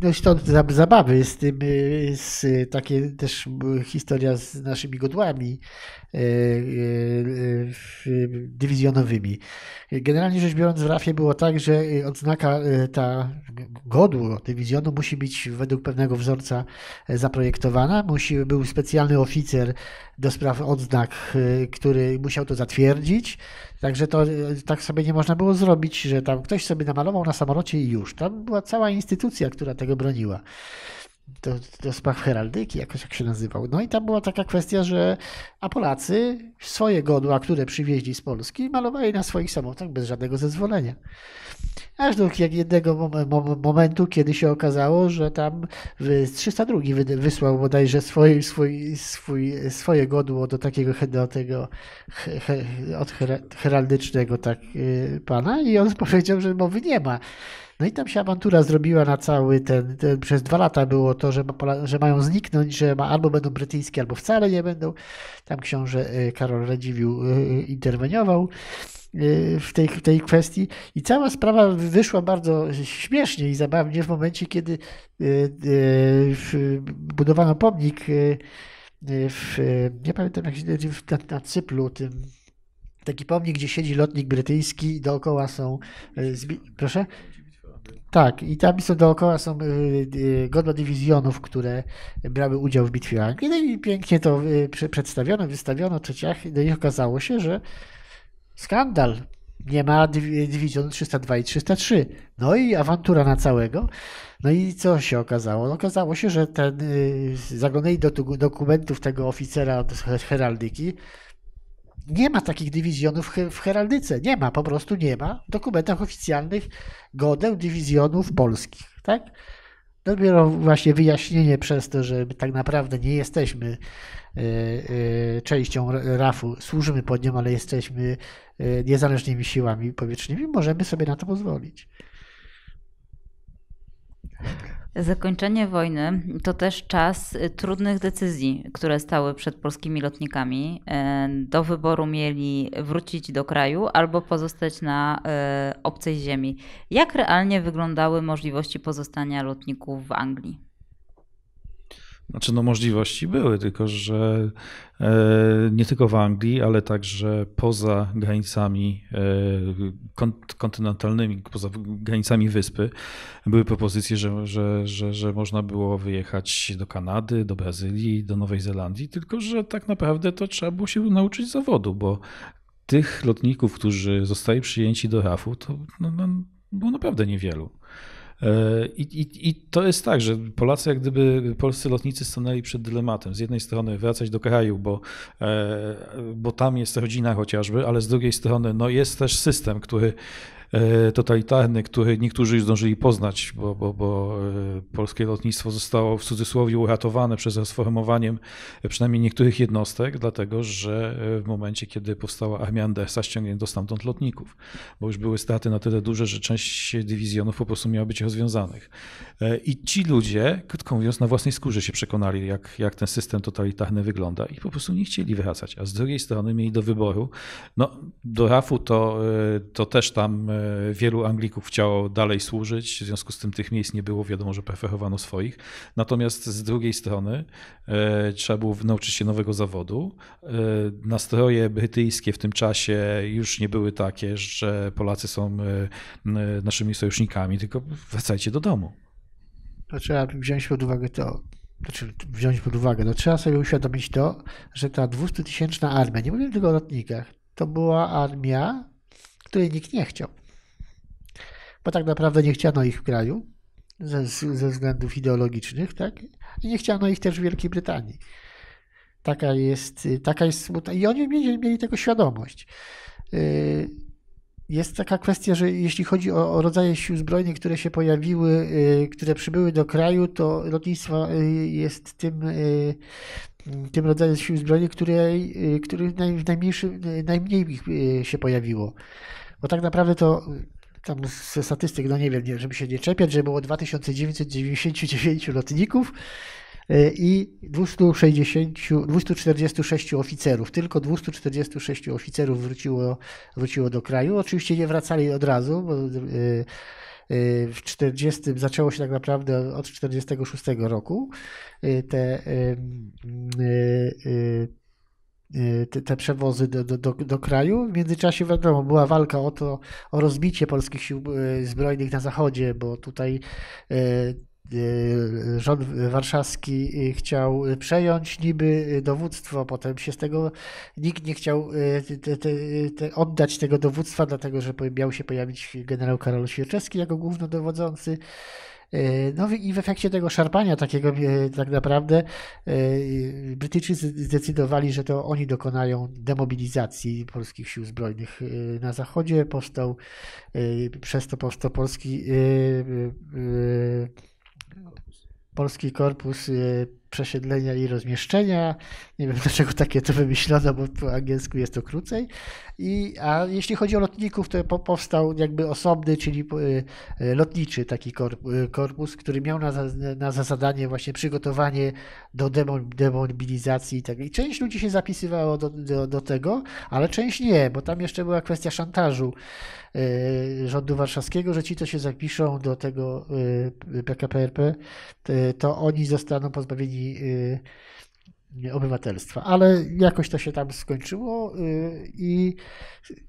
No stąd zabawy z tym, y, z takie też historia z naszymi godłami y, y, dywizjonowymi. Generalnie rzecz biorąc w Rafie było tak, że odznaka ta godło dywizjonu musi być według pewnego wzorca zaprojektowana. Musi, był specjalny oficer do spraw odznak, y, który musiał to zatwierdzić. Także to y, tak sobie nie można było zrobić, że tam ktoś sobie namalował na samolocie i już. Tam była cała instytucja, która tego broniła do, do spraw heraldyki, jakoś jak się nazywał. No i tam była taka kwestia, że a Polacy swoje godła, które przywieźli z Polski, malowali na swoich samolotach bez żadnego zezwolenia. Aż do jednego momentu, kiedy się okazało, że tam 302 wysłał bodajże swoje, swój, swoje swoje godło do takiego do tego od heraldycznego tak, y, pana i on powiedział, że mowy nie ma. No i tam się awantura zrobiła na cały ten, ten przez dwa lata było to, że, ma, że mają zniknąć, że ma, albo będą brytyjskie, albo wcale nie będą. Tam książę y, Karol Radziwił y, y, interweniował w tej, tej kwestii. I cała sprawa wyszła bardzo śmiesznie i zabawnie w momencie, kiedy budowano pomnik w, nie pamiętam jak się na, na Cyplu, tym taki pomnik, gdzie siedzi lotnik brytyjski i dookoła są, proszę? Tak, i tam są dookoła są y, y, godło dywizjonów, które brały udział w bitwie Anglii. No i pięknie to y, przedstawiono, wystawiono w trzeciach, no i okazało się, że skandal. Nie ma dywizjonu 302 i 303. No i awantura na całego. No i co się okazało? No okazało się, że ten zaglądanie do dokumentów tego oficera heraldyki nie ma takich dywizjonów w heraldyce. Nie ma, po prostu nie ma. W dokumentach oficjalnych godeł dywizjonów polskich. Tak? Dopiero właśnie wyjaśnienie przez to, że tak naprawdę nie jesteśmy e, e, częścią RAF-u, służymy pod nią, ale jesteśmy e, niezależnymi siłami powietrznymi, możemy sobie na to pozwolić. Zakończenie wojny to też czas y, trudnych decyzji, które stały przed polskimi lotnikami. E, do wyboru mieli wrócić do kraju albo pozostać na e, obcej ziemi. Jak realnie wyglądały możliwości pozostania lotników w Anglii? Znaczy, no możliwości były, tylko że e, nie tylko w Anglii, ale także poza granicami e, kontynentalnymi, poza granicami wyspy, były propozycje, że, że, że, że można było wyjechać do Kanady, do Brazylii, do Nowej Zelandii, tylko że tak naprawdę to trzeba było się nauczyć zawodu, bo tych lotników, którzy zostali przyjęci do RAF-u, to no, no, było naprawdę niewielu. E, I, i, I, to jest tak, że Polacy, jak gdyby polscy lotnicy stanęli przed dylematem. Z jednej strony wracać do kraju, bo, e, bo tam jest rodzina chociażby, ale z drugiej strony no jest też system, który E, totalitarny, który niektórzy już zdążyli poznać, bo, bo, bo e, polskie lotnictwo zostało w cudzysłowie uratowane przez rozformowaniem e, przynajmniej niektórych jednostek, dlatego że w momencie, kiedy powstała armia Andersa, ściągnięto stamtąd lotników, bo już były straty na tyle duże, że część dywizjonów po prostu miała być rozwiązanych. I ci ludzie, krótko mówiąc, na własnej skórze się przekonali, jak, jak ten system totalitarny wygląda i po prostu nie chcieli wracać, a z drugiej strony mieli do wyboru, no do RAF-u to, to też tam wielu Anglików chciało dalej służyć, w związku z tym tych miejsc nie było, wiadomo, że pefechowano swoich. Natomiast z drugiej strony e, trzeba było nauczyć się nowego zawodu. E, nastroje brytyjskie w tym czasie już nie były takie, że Polacy są e, naszymi sojusznikami, tylko wracajcie do domu. To trzeba wziąć pod uwagę to, znaczy wziąć pod uwagę, no trzeba sobie uświadomić to, że ta 200-tysięczna armia, nie mówię tylko o lotnikach, to była armia, której nikt nie chciał bo tak naprawdę nie chciano ich w kraju ze, ze względów ideologicznych, tak? I nie chciano ich też w Wielkiej Brytanii. Taka jest, y, taka jest smutna. I oni mieli, mieli tego świadomość. Y, jest taka kwestia, że jeśli chodzi o, o rodzaje sił zbrojnych, które się pojawiły, y, które przybyły do kraju, to lotnictwo jest tym, tym rodzajem sił zbrojnych, który których najmniejszy, najmniej ich się pojawiło. Bo tak naprawdę to tam ze statystyk, no nie wiem, nie, żeby się nie czepiać, że było 2999 lotników e, i 260, 246 oficerów. Tylko 246 oficerów wróciło, wróciło do kraju. Oczywiście nie wracali od razu, bo e, e, w 40 zaczęło się tak naprawdę od 46 roku te Y, te, te przewozy do, do, do, do, kraju. W międzyczasie wiadomo, była walka o to, o rozbicie polskich sił y, zbrojnych na zachodzie, bo tutaj y, rząd warszawski chciał przejąć niby dowództwo, potem się z tego nikt nie chciał te, te, te oddać tego dowództwa, dlatego że miał się pojawić generał Karol Świerczewski jako głównodowodzący. dowodzący E, no i w efekcie tego szarpania takiego e, tak naprawdę e, Brytyjczycy zdecydowali, że to oni dokonają demobilizacji polskich sił zbrojnych na zachodzie. Powstał, przez to powstał polski, polski korpus przesiedlenia i rozmieszczenia. Nie wiem dlaczego takie to wymyślono, bo po angielsku jest to krócej. I, a jeśli chodzi o lotników, to powstał jakby osobny, czyli e, e, lotniczy taki e, korpus, który miał na, na za zadanie właśnie przygotowanie do demobilizacji i tak. I część ludzi się zapisywało do, do, do tego, ale część nie, bo tam jeszcze była kwestia szantażu. Y, rządu warszawskiego, że ci, co się zapiszą do tego PKPRP, y, y, to oni zostaną pozbawieni Y, obywatelstwa, ale jakoś to się tam skończyło y, i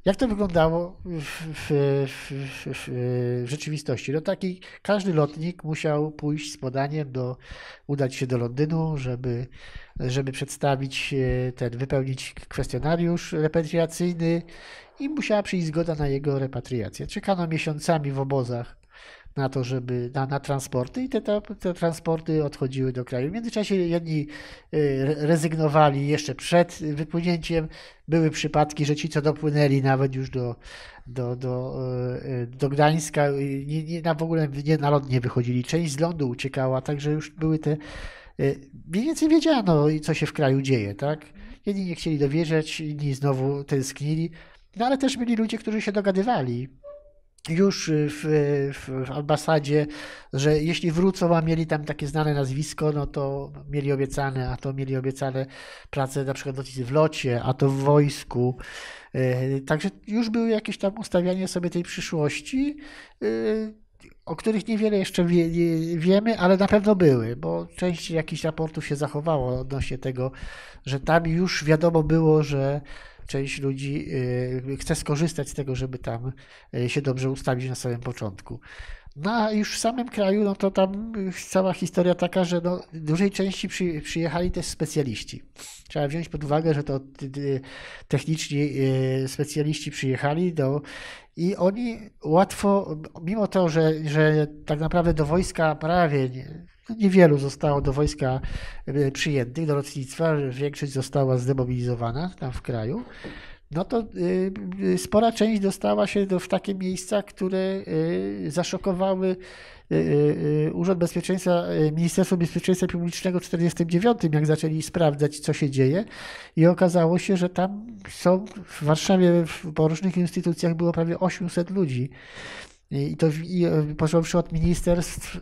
jak to wyglądało w, w, w, w, rzeczywistości? No taki każdy lotnik musiał pójść z podaniem do, udać się do Londynu, żeby, żeby przedstawić y, ten, wypełnić kwestionariusz repatriacyjny i musiała przyjść zgoda na jego repatriację. Czekano miesiącami w obozach na to, żeby na, na transporty i te, te, transporty odchodziły do kraju. W międzyczasie jedni y, rezygnowali jeszcze przed wypłynięciem. Były przypadki, że ci, co dopłynęli nawet już do, do, do, y, do Gdańska, y, nie, nie, na, w ogóle nie, na ląd nie wychodzili. Część z lądu uciekała, także już były te. Mniej więcej wiedziano, co się w kraju dzieje, tak? Jedni nie chcieli dowierzać, inni znowu tęsknili, no ale też byli ludzie, którzy się dogadywali już y, w, w, ambasadzie, że jeśli wrócą, a mieli tam takie znane nazwisko, no to mieli obiecane, a to mieli obiecane prace na przykład w locie, a to w wojsku. Y, także już były jakieś tam ustawianie sobie tej przyszłości, y, o których niewiele jeszcze wie, wiemy, ale na pewno były, bo część jakichś raportów się zachowało odnośnie tego, że tam już wiadomo było, że część ludzi y, chce skorzystać z tego, żeby tam y, się dobrze ustawić na samym początku. No a już w samym kraju, no to tam cała historia taka, że no, dużej części przy, przyjechali też specjaliści. Trzeba wziąć pod uwagę, że to y, techniczni specjaliści przyjechali do, no, i oni łatwo, mimo to, że, że tak naprawdę do wojska prawie nie, Niewielu zostało do wojska e, przyjętych, do lotnictwa, większość została zdemobilizowana tam w kraju. No to e, e, spora część dostała się do, w takie miejsca, które zaszokowały Urząd Bezpieczeństwa, Ministerstwo Bezpieczeństwa Publicznego w 1949, jak zaczęli sprawdzać, co się dzieje, i okazało się, że tam są w Warszawie, po różnych instytucjach było prawie 800 ludzi. I to i począwszy od ministerstw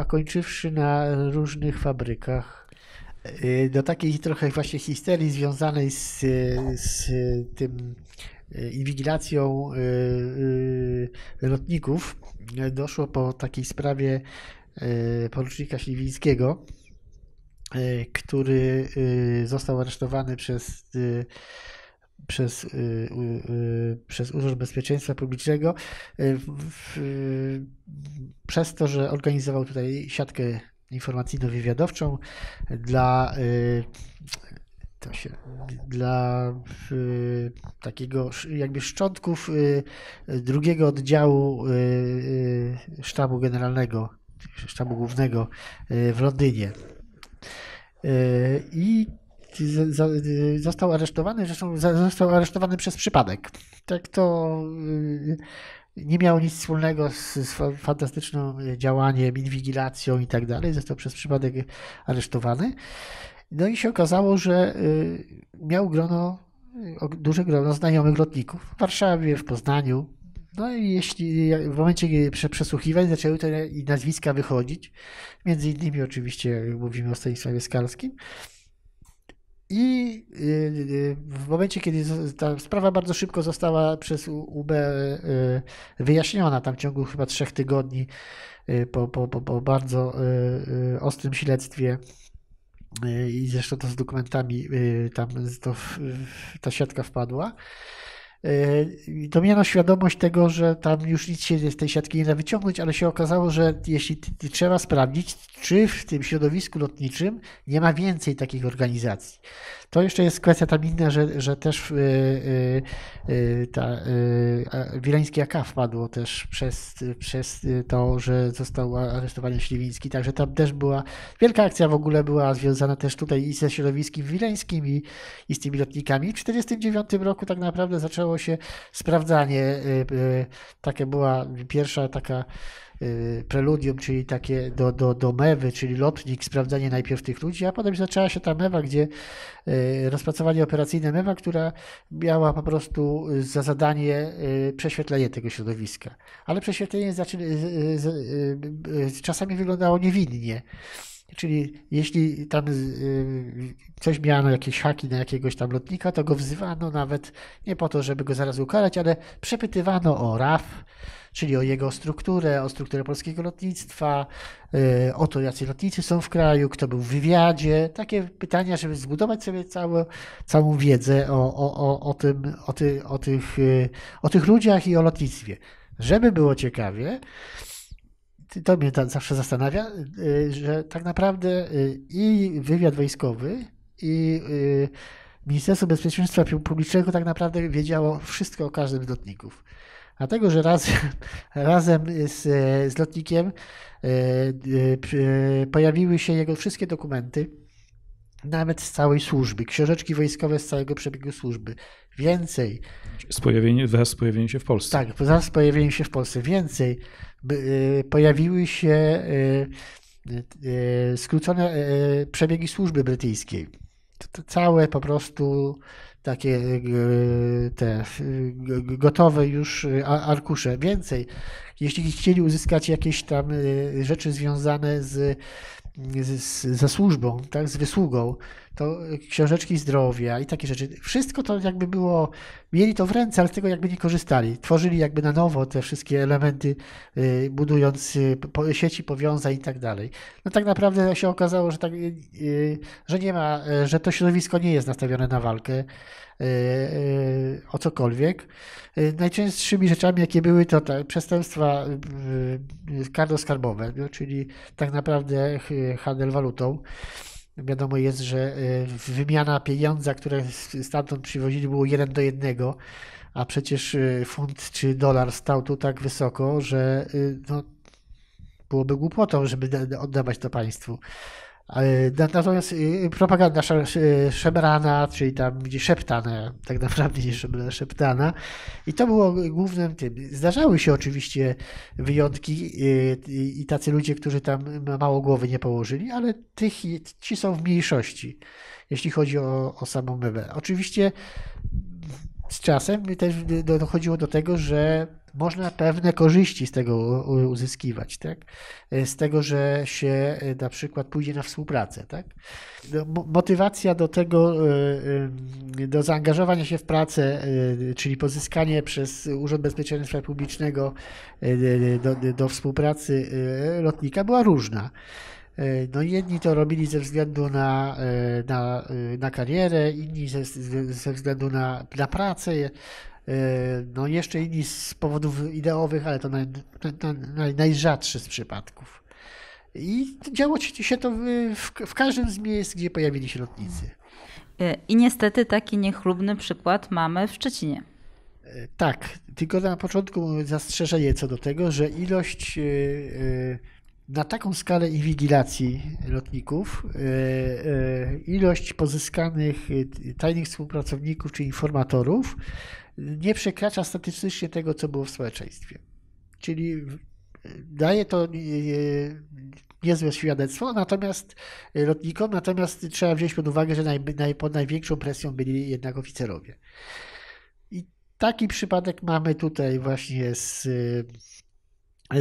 a kończywszy na różnych fabrykach. Y, do takiej trochę właśnie histerii związanej z, z tym y, inwigilacją y, lotników doszło po takiej sprawie porucznika Śliwińskiego, który został aresztowany przez przez, y, y, y, przez Urząd Bezpieczeństwa Publicznego przez to, że organizował tutaj siatkę informacyjno-wywiadowczą dla to się, dla y, takiego jakby szczątków y, drugiego oddziału y, sztabu generalnego, sztabu głównego w Londynie. I został aresztowany, zresztą został aresztowany przez przypadek. Tak to y, nie miał nic wspólnego z, fantastycznym działaniem, inwigilacją i tak dalej. Został przez przypadek aresztowany. No i się okazało, że y, miał grono, y, duże grono znajomych lotników w Warszawie, w Poznaniu. No i jeśli w momencie przesłuchiwań zaczęły te nazwiska wychodzić, między innymi oczywiście, mówimy o Stanisławie Skalskim, i y, y, w momencie, kiedy ta sprawa bardzo szybko została przez UB y, wyjaśniona, tam w ciągu chyba trzech tygodni, po, po, po, po bardzo ostrym śledztwie, i zresztą to z dokumentami tam to, ta siatka wpadła to miano świadomość tego, że tam już nic się z tej siatki nie da wyciągnąć, ale się okazało, że jeśli trzeba sprawdzić, czy w tym środowisku lotniczym nie ma więcej takich organizacji. To jeszcze jest kwestia tam inna, że, że też yy, yy, ta, yy, Wileński AK wpadło też przez, przez to, że został aresztowany Śliwiński, także tam też była wielka akcja w ogóle była związana też tutaj i ze środowiskiem wileńskim i, i z tymi lotnikami. W 1949 roku tak naprawdę zaczęło się sprawdzanie, y, y, takie była pierwsza taka Y, preludium, czyli takie do, do, do mewy, czyli lotnik, sprawdzanie najpierw tych ludzi, a potem zaczęła się ta mewa, gdzie y, rozpracowanie operacyjne mewa, która miała po prostu za zadanie y, prześwietlenie tego środowiska. Ale prześwietlenie zaczy... czasami wyglądało niewinnie. Czyli jeśli tam y, y, coś miano, jakieś haki na jakiegoś tam lotnika, to go wzywano nawet nie po to, żeby go zaraz ukarać, ale przepytywano o RAF, czyli o jego strukturę, o strukturę polskiego lotnictwa, y, o to, jacy lotnicy są w kraju, kto był w wywiadzie. Takie pytania, żeby zbudować sobie całą, całą wiedzę o, o, o, o, tym, o, ty, o, tych, o tych ludziach i o lotnictwie. Żeby było ciekawie, to mnie zawsze zastanawia, y, że tak naprawdę y, i wywiad wojskowy, i y, Ministerstwo Bezpieczeństwa Publicznego tak naprawdę wiedziało wszystko o każdym z lotników. Dlatego, że razem, razem z, z lotnikiem pojawiły się jego wszystkie dokumenty, nawet z całej służby, książeczki wojskowe z całego przebiegu służby. Więcej. Z pojawieniem wraz z pojawieniem się w Polsce. Tak, wraz z pojawieniem się w Polsce. Więcej. Y, pojawiły się y, y, skrócone przebiegi służby brytyjskiej. Całe po prostu takie te gotowe już arkusze. Więcej, jeśli chcieli uzyskać jakieś tam rzeczy związane z, z, ze służbą, tak, z wysługą, to książeczki zdrowia i takie rzeczy. Wszystko to jakby było, mieli to w ręce, ale z tego jakby nie korzystali. Tworzyli jakby na nowo te wszystkie elementy, y, budując y, sieci powiązań i tak dalej. No tak naprawdę się okazało, że, tak, y, że nie ma, że to środowisko nie jest nastawione na walkę o cokolwiek. Najczęstszymi rzeczami, jakie były, to te przestępstwa kardoskarbowe no, czyli tak naprawdę handel walutą. Wiadomo jest, że e, wymiana pieniądza, które stamtąd przywozili, było 1 do 1, a przecież e, funt czy dolar stał tu tak wysoko, że e, no, byłoby głupotą, żeby oddawać to państwu. Natomiast y, y, propaganda y, szemrana, czyli tam gdzie szeptane, tak naprawdę nie szeptana. I to było głównym tym. Zdarzały się oczywiście wyjątki i tacy ludzie, którzy tam mało głowy nie położyli, ale tych, ci są w mniejszości, jeśli chodzi o, o samą mebę. Oczywiście z czasem też dochodziło do tego, że można pewne korzyści z tego uzyskiwać, tak? E, z tego, że się e, na przykład pójdzie na współpracę, tak? No, motywacja do tego, e, do zaangażowania się w pracę, czyli pozyskanie przez Urząd Bezpieczeństwa Publicznego do, do współpracy lotnika była różna. No jedni to robili ze względu na, na, na karierę, inni ze, ze względu na, na pracę. E, no jeszcze inni z powodów ideowych, ale to naj, naj, naj, najrzadszy z przypadków. I działo się to w, w każdym z miejsc, gdzie pojawili się lotnicy. E, I niestety taki niechlubny przykład mamy w Szczecinie. E, tak, tylko na początku zastrzeżenie co do tego, że ilość na taką skalę inwigilacji lotników, ilość pozyskanych tajnych współpracowników czy informatorów nie przekracza statystycznie tego, co było w społeczeństwie. Czyli daje to e, e, niezłe świadectwo, natomiast e, lotnikom, natomiast trzeba wziąć pod uwagę, że naj, naj, pod największą presją byli jednak oficerowie. I taki przypadek mamy tutaj właśnie z,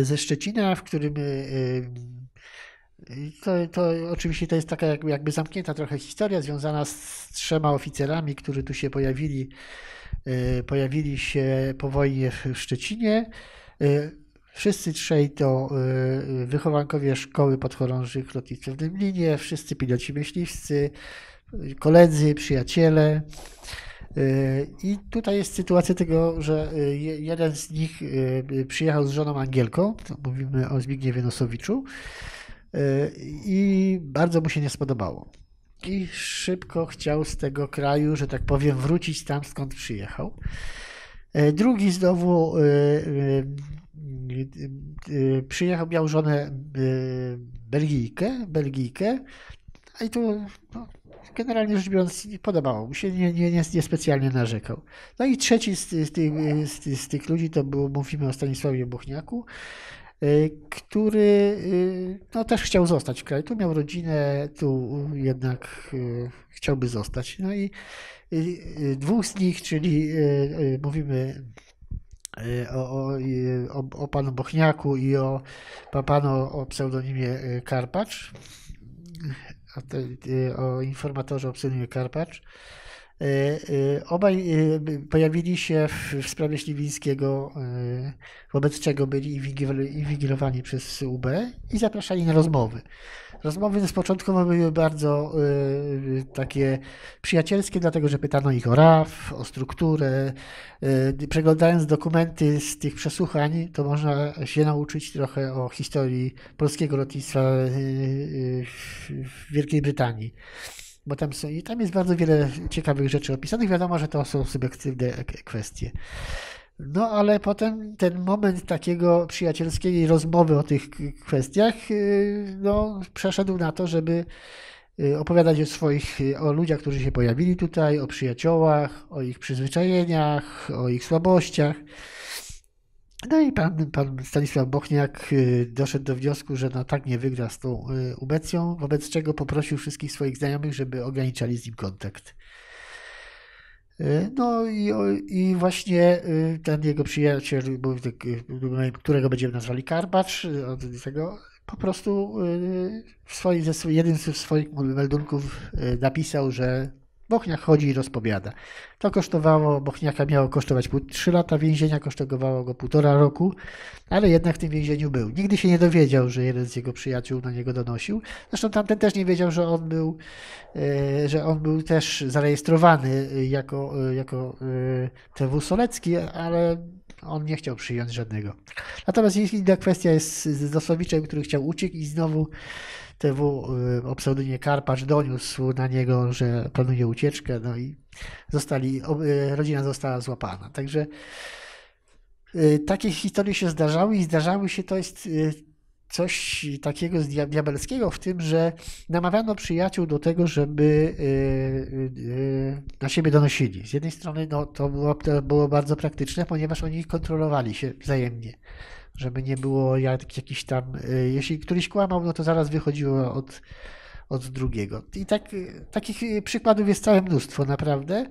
ze Szczecina, w którym to, to oczywiście to jest taka jakby zamknięta trochę historia związana z trzema oficerami, którzy tu się pojawili Y, pojawili się po wojnie w Szczecinie. Y, wszyscy trzej to y, wychowankowie szkoły podchorążych lotnicy w Dymlinie, wszyscy piloci myśliwscy, koledzy, przyjaciele. I tutaj jest sytuacja tego, że jeden z nich przyjechał z żoną Angielką, mówimy o Zbigniewie Nosowiczu, i bardzo mu się nie spodobało i szybko chciał z tego kraju, że tak powiem, wrócić tam, skąd przyjechał. E, drugi znowu e, e, przyjechał, miał żonę Belgijkę, Belgijkę no i tu no, generalnie rzecz biorąc podobało mu się, nie, nie, nie, nie specjalnie narzekał. No i trzeci z, z, tych, z, z tych ludzi, to był mówimy o Stanisławie Buchniaku, Y, który y, no, też chciał zostać w kraju. Tu miał rodzinę, tu jednak y, chciałby zostać. No i dwóch z nich, czyli mówimy o, o, o panu Bochniaku i o panu o pseudonimie Karpacz, o, te, o informatorze o pseudonimie Karpacz Y, y, obaj y, pojawili się w, sprawie Śliwińskiego, wobec czego byli inwigilowani przez UB i zapraszali na rozmowy. Rozmowy z początku były bardzo takie przyjacielskie, dlatego że pytano ich o RAF, o strukturę. przeglądając dokumenty z tych przesłuchań, to można się nauczyć trochę o historii polskiego lotnictwa w Wielkiej Brytanii bo tam, są, i tam jest bardzo wiele ciekawych rzeczy opisanych. Wiadomo, że to są subiektywne kwestie. No ale potem ten moment takiego przyjacielskiej rozmowy o tych kwestiach y, no, przeszedł na to, żeby y, opowiadać o swoich, y, o ludziach, którzy się pojawili tutaj, o przyjaciołach, o ich przyzwyczajeniach, o ich słabościach. No i pan, pan Stanisław Bochniak y, doszedł do wniosku, że no tak nie wygra z tą y, ubecją, wobec czego poprosił wszystkich swoich znajomych, żeby ograniczali z nim kontakt. Y, no i, i właśnie ten jego przyjaciel, którego będziemy nazwali Karbacz, od tego po prostu w swoim, jednym z swoich meldunków napisał, że Bochniak chodzi i rozpowiada. To kosztowało, Bochniaka miało kosztować 3 lata więzienia, kosztowało go półtora roku, ale jednak w tym więzieniu był. Nigdy się nie dowiedział, że jeden z jego przyjaciół na niego donosił. Zresztą tamten też nie wiedział, że on był, e, że on był też zarejestrowany jako, e, jako e, TW Solecki, ale on nie chciał przyjąć żadnego. Natomiast inna kwestia jest z Dosowiczem, który chciał uciec i znowu TW y, o pseudonimie Karpacz doniósł na niego, że planuje ucieczkę, no i zostali, y, rodzina została złapana. Także y, takie historie się zdarzały i zdarzały się, to jest coś takiego diabelskiego w tym, że namawiano przyjaciół do tego, żeby na siebie donosili. Z jednej strony no, to, było, to było bardzo praktyczne, ponieważ oni kontrolowali się wzajemnie żeby nie było jak, jakiś tam, y, jeśli któryś kłamał, no to zaraz wychodziło od, od drugiego. I tak, takich przykładów jest całe mnóstwo, naprawdę.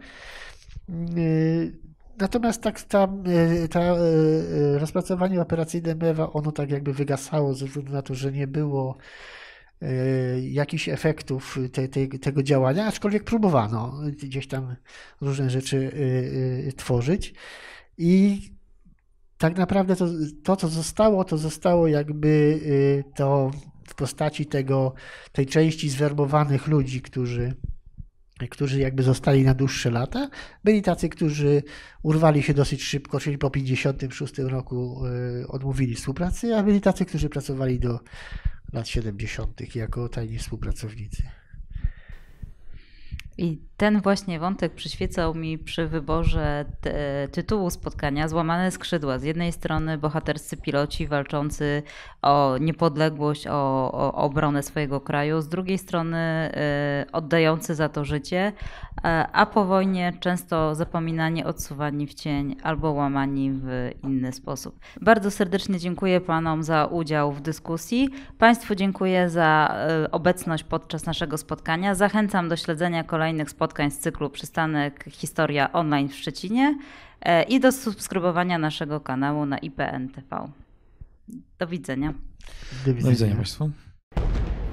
Y, natomiast tak tam y, ta, rozpracowanie operacyjne MEWA, ono tak jakby wygasało ze względu na to, że nie było jakichś efektów te, te, tego działania, aczkolwiek próbowano gdzieś tam różne rzeczy tworzyć. I tak naprawdę to, to, co zostało, to zostało jakby y, to w postaci tego, tej części zwerbowanych ludzi, którzy, którzy jakby zostali na dłuższe lata. Byli tacy, którzy urwali się dosyć szybko, czyli po 56 roku y, odmówili współpracy, a byli tacy, którzy pracowali do lat 70. jako tajni współpracownicy. I ten właśnie wątek przyświecał mi przy wyborze e, tytułu spotkania Złamane skrzydła. Z jednej strony bohaterscy piloci walczący o niepodległość, o, o obronę swojego kraju, z drugiej strony y, oddający za to życie, e, a po wojnie często zapominani, odsuwani w cień albo łamani w inny sposób. Bardzo serdecznie dziękuję Panom za udział w dyskusji. Państwu dziękuję za obecność podczas naszego spotkania. Zachęcam do śledzenia kolejnych kolejnych spotkań z cyklu Przystanek Historia Online w Szczecinie e, i do subskrybowania naszego kanału na IPN TV. Do widzenia. Do widzenia, do widzenia Państwu.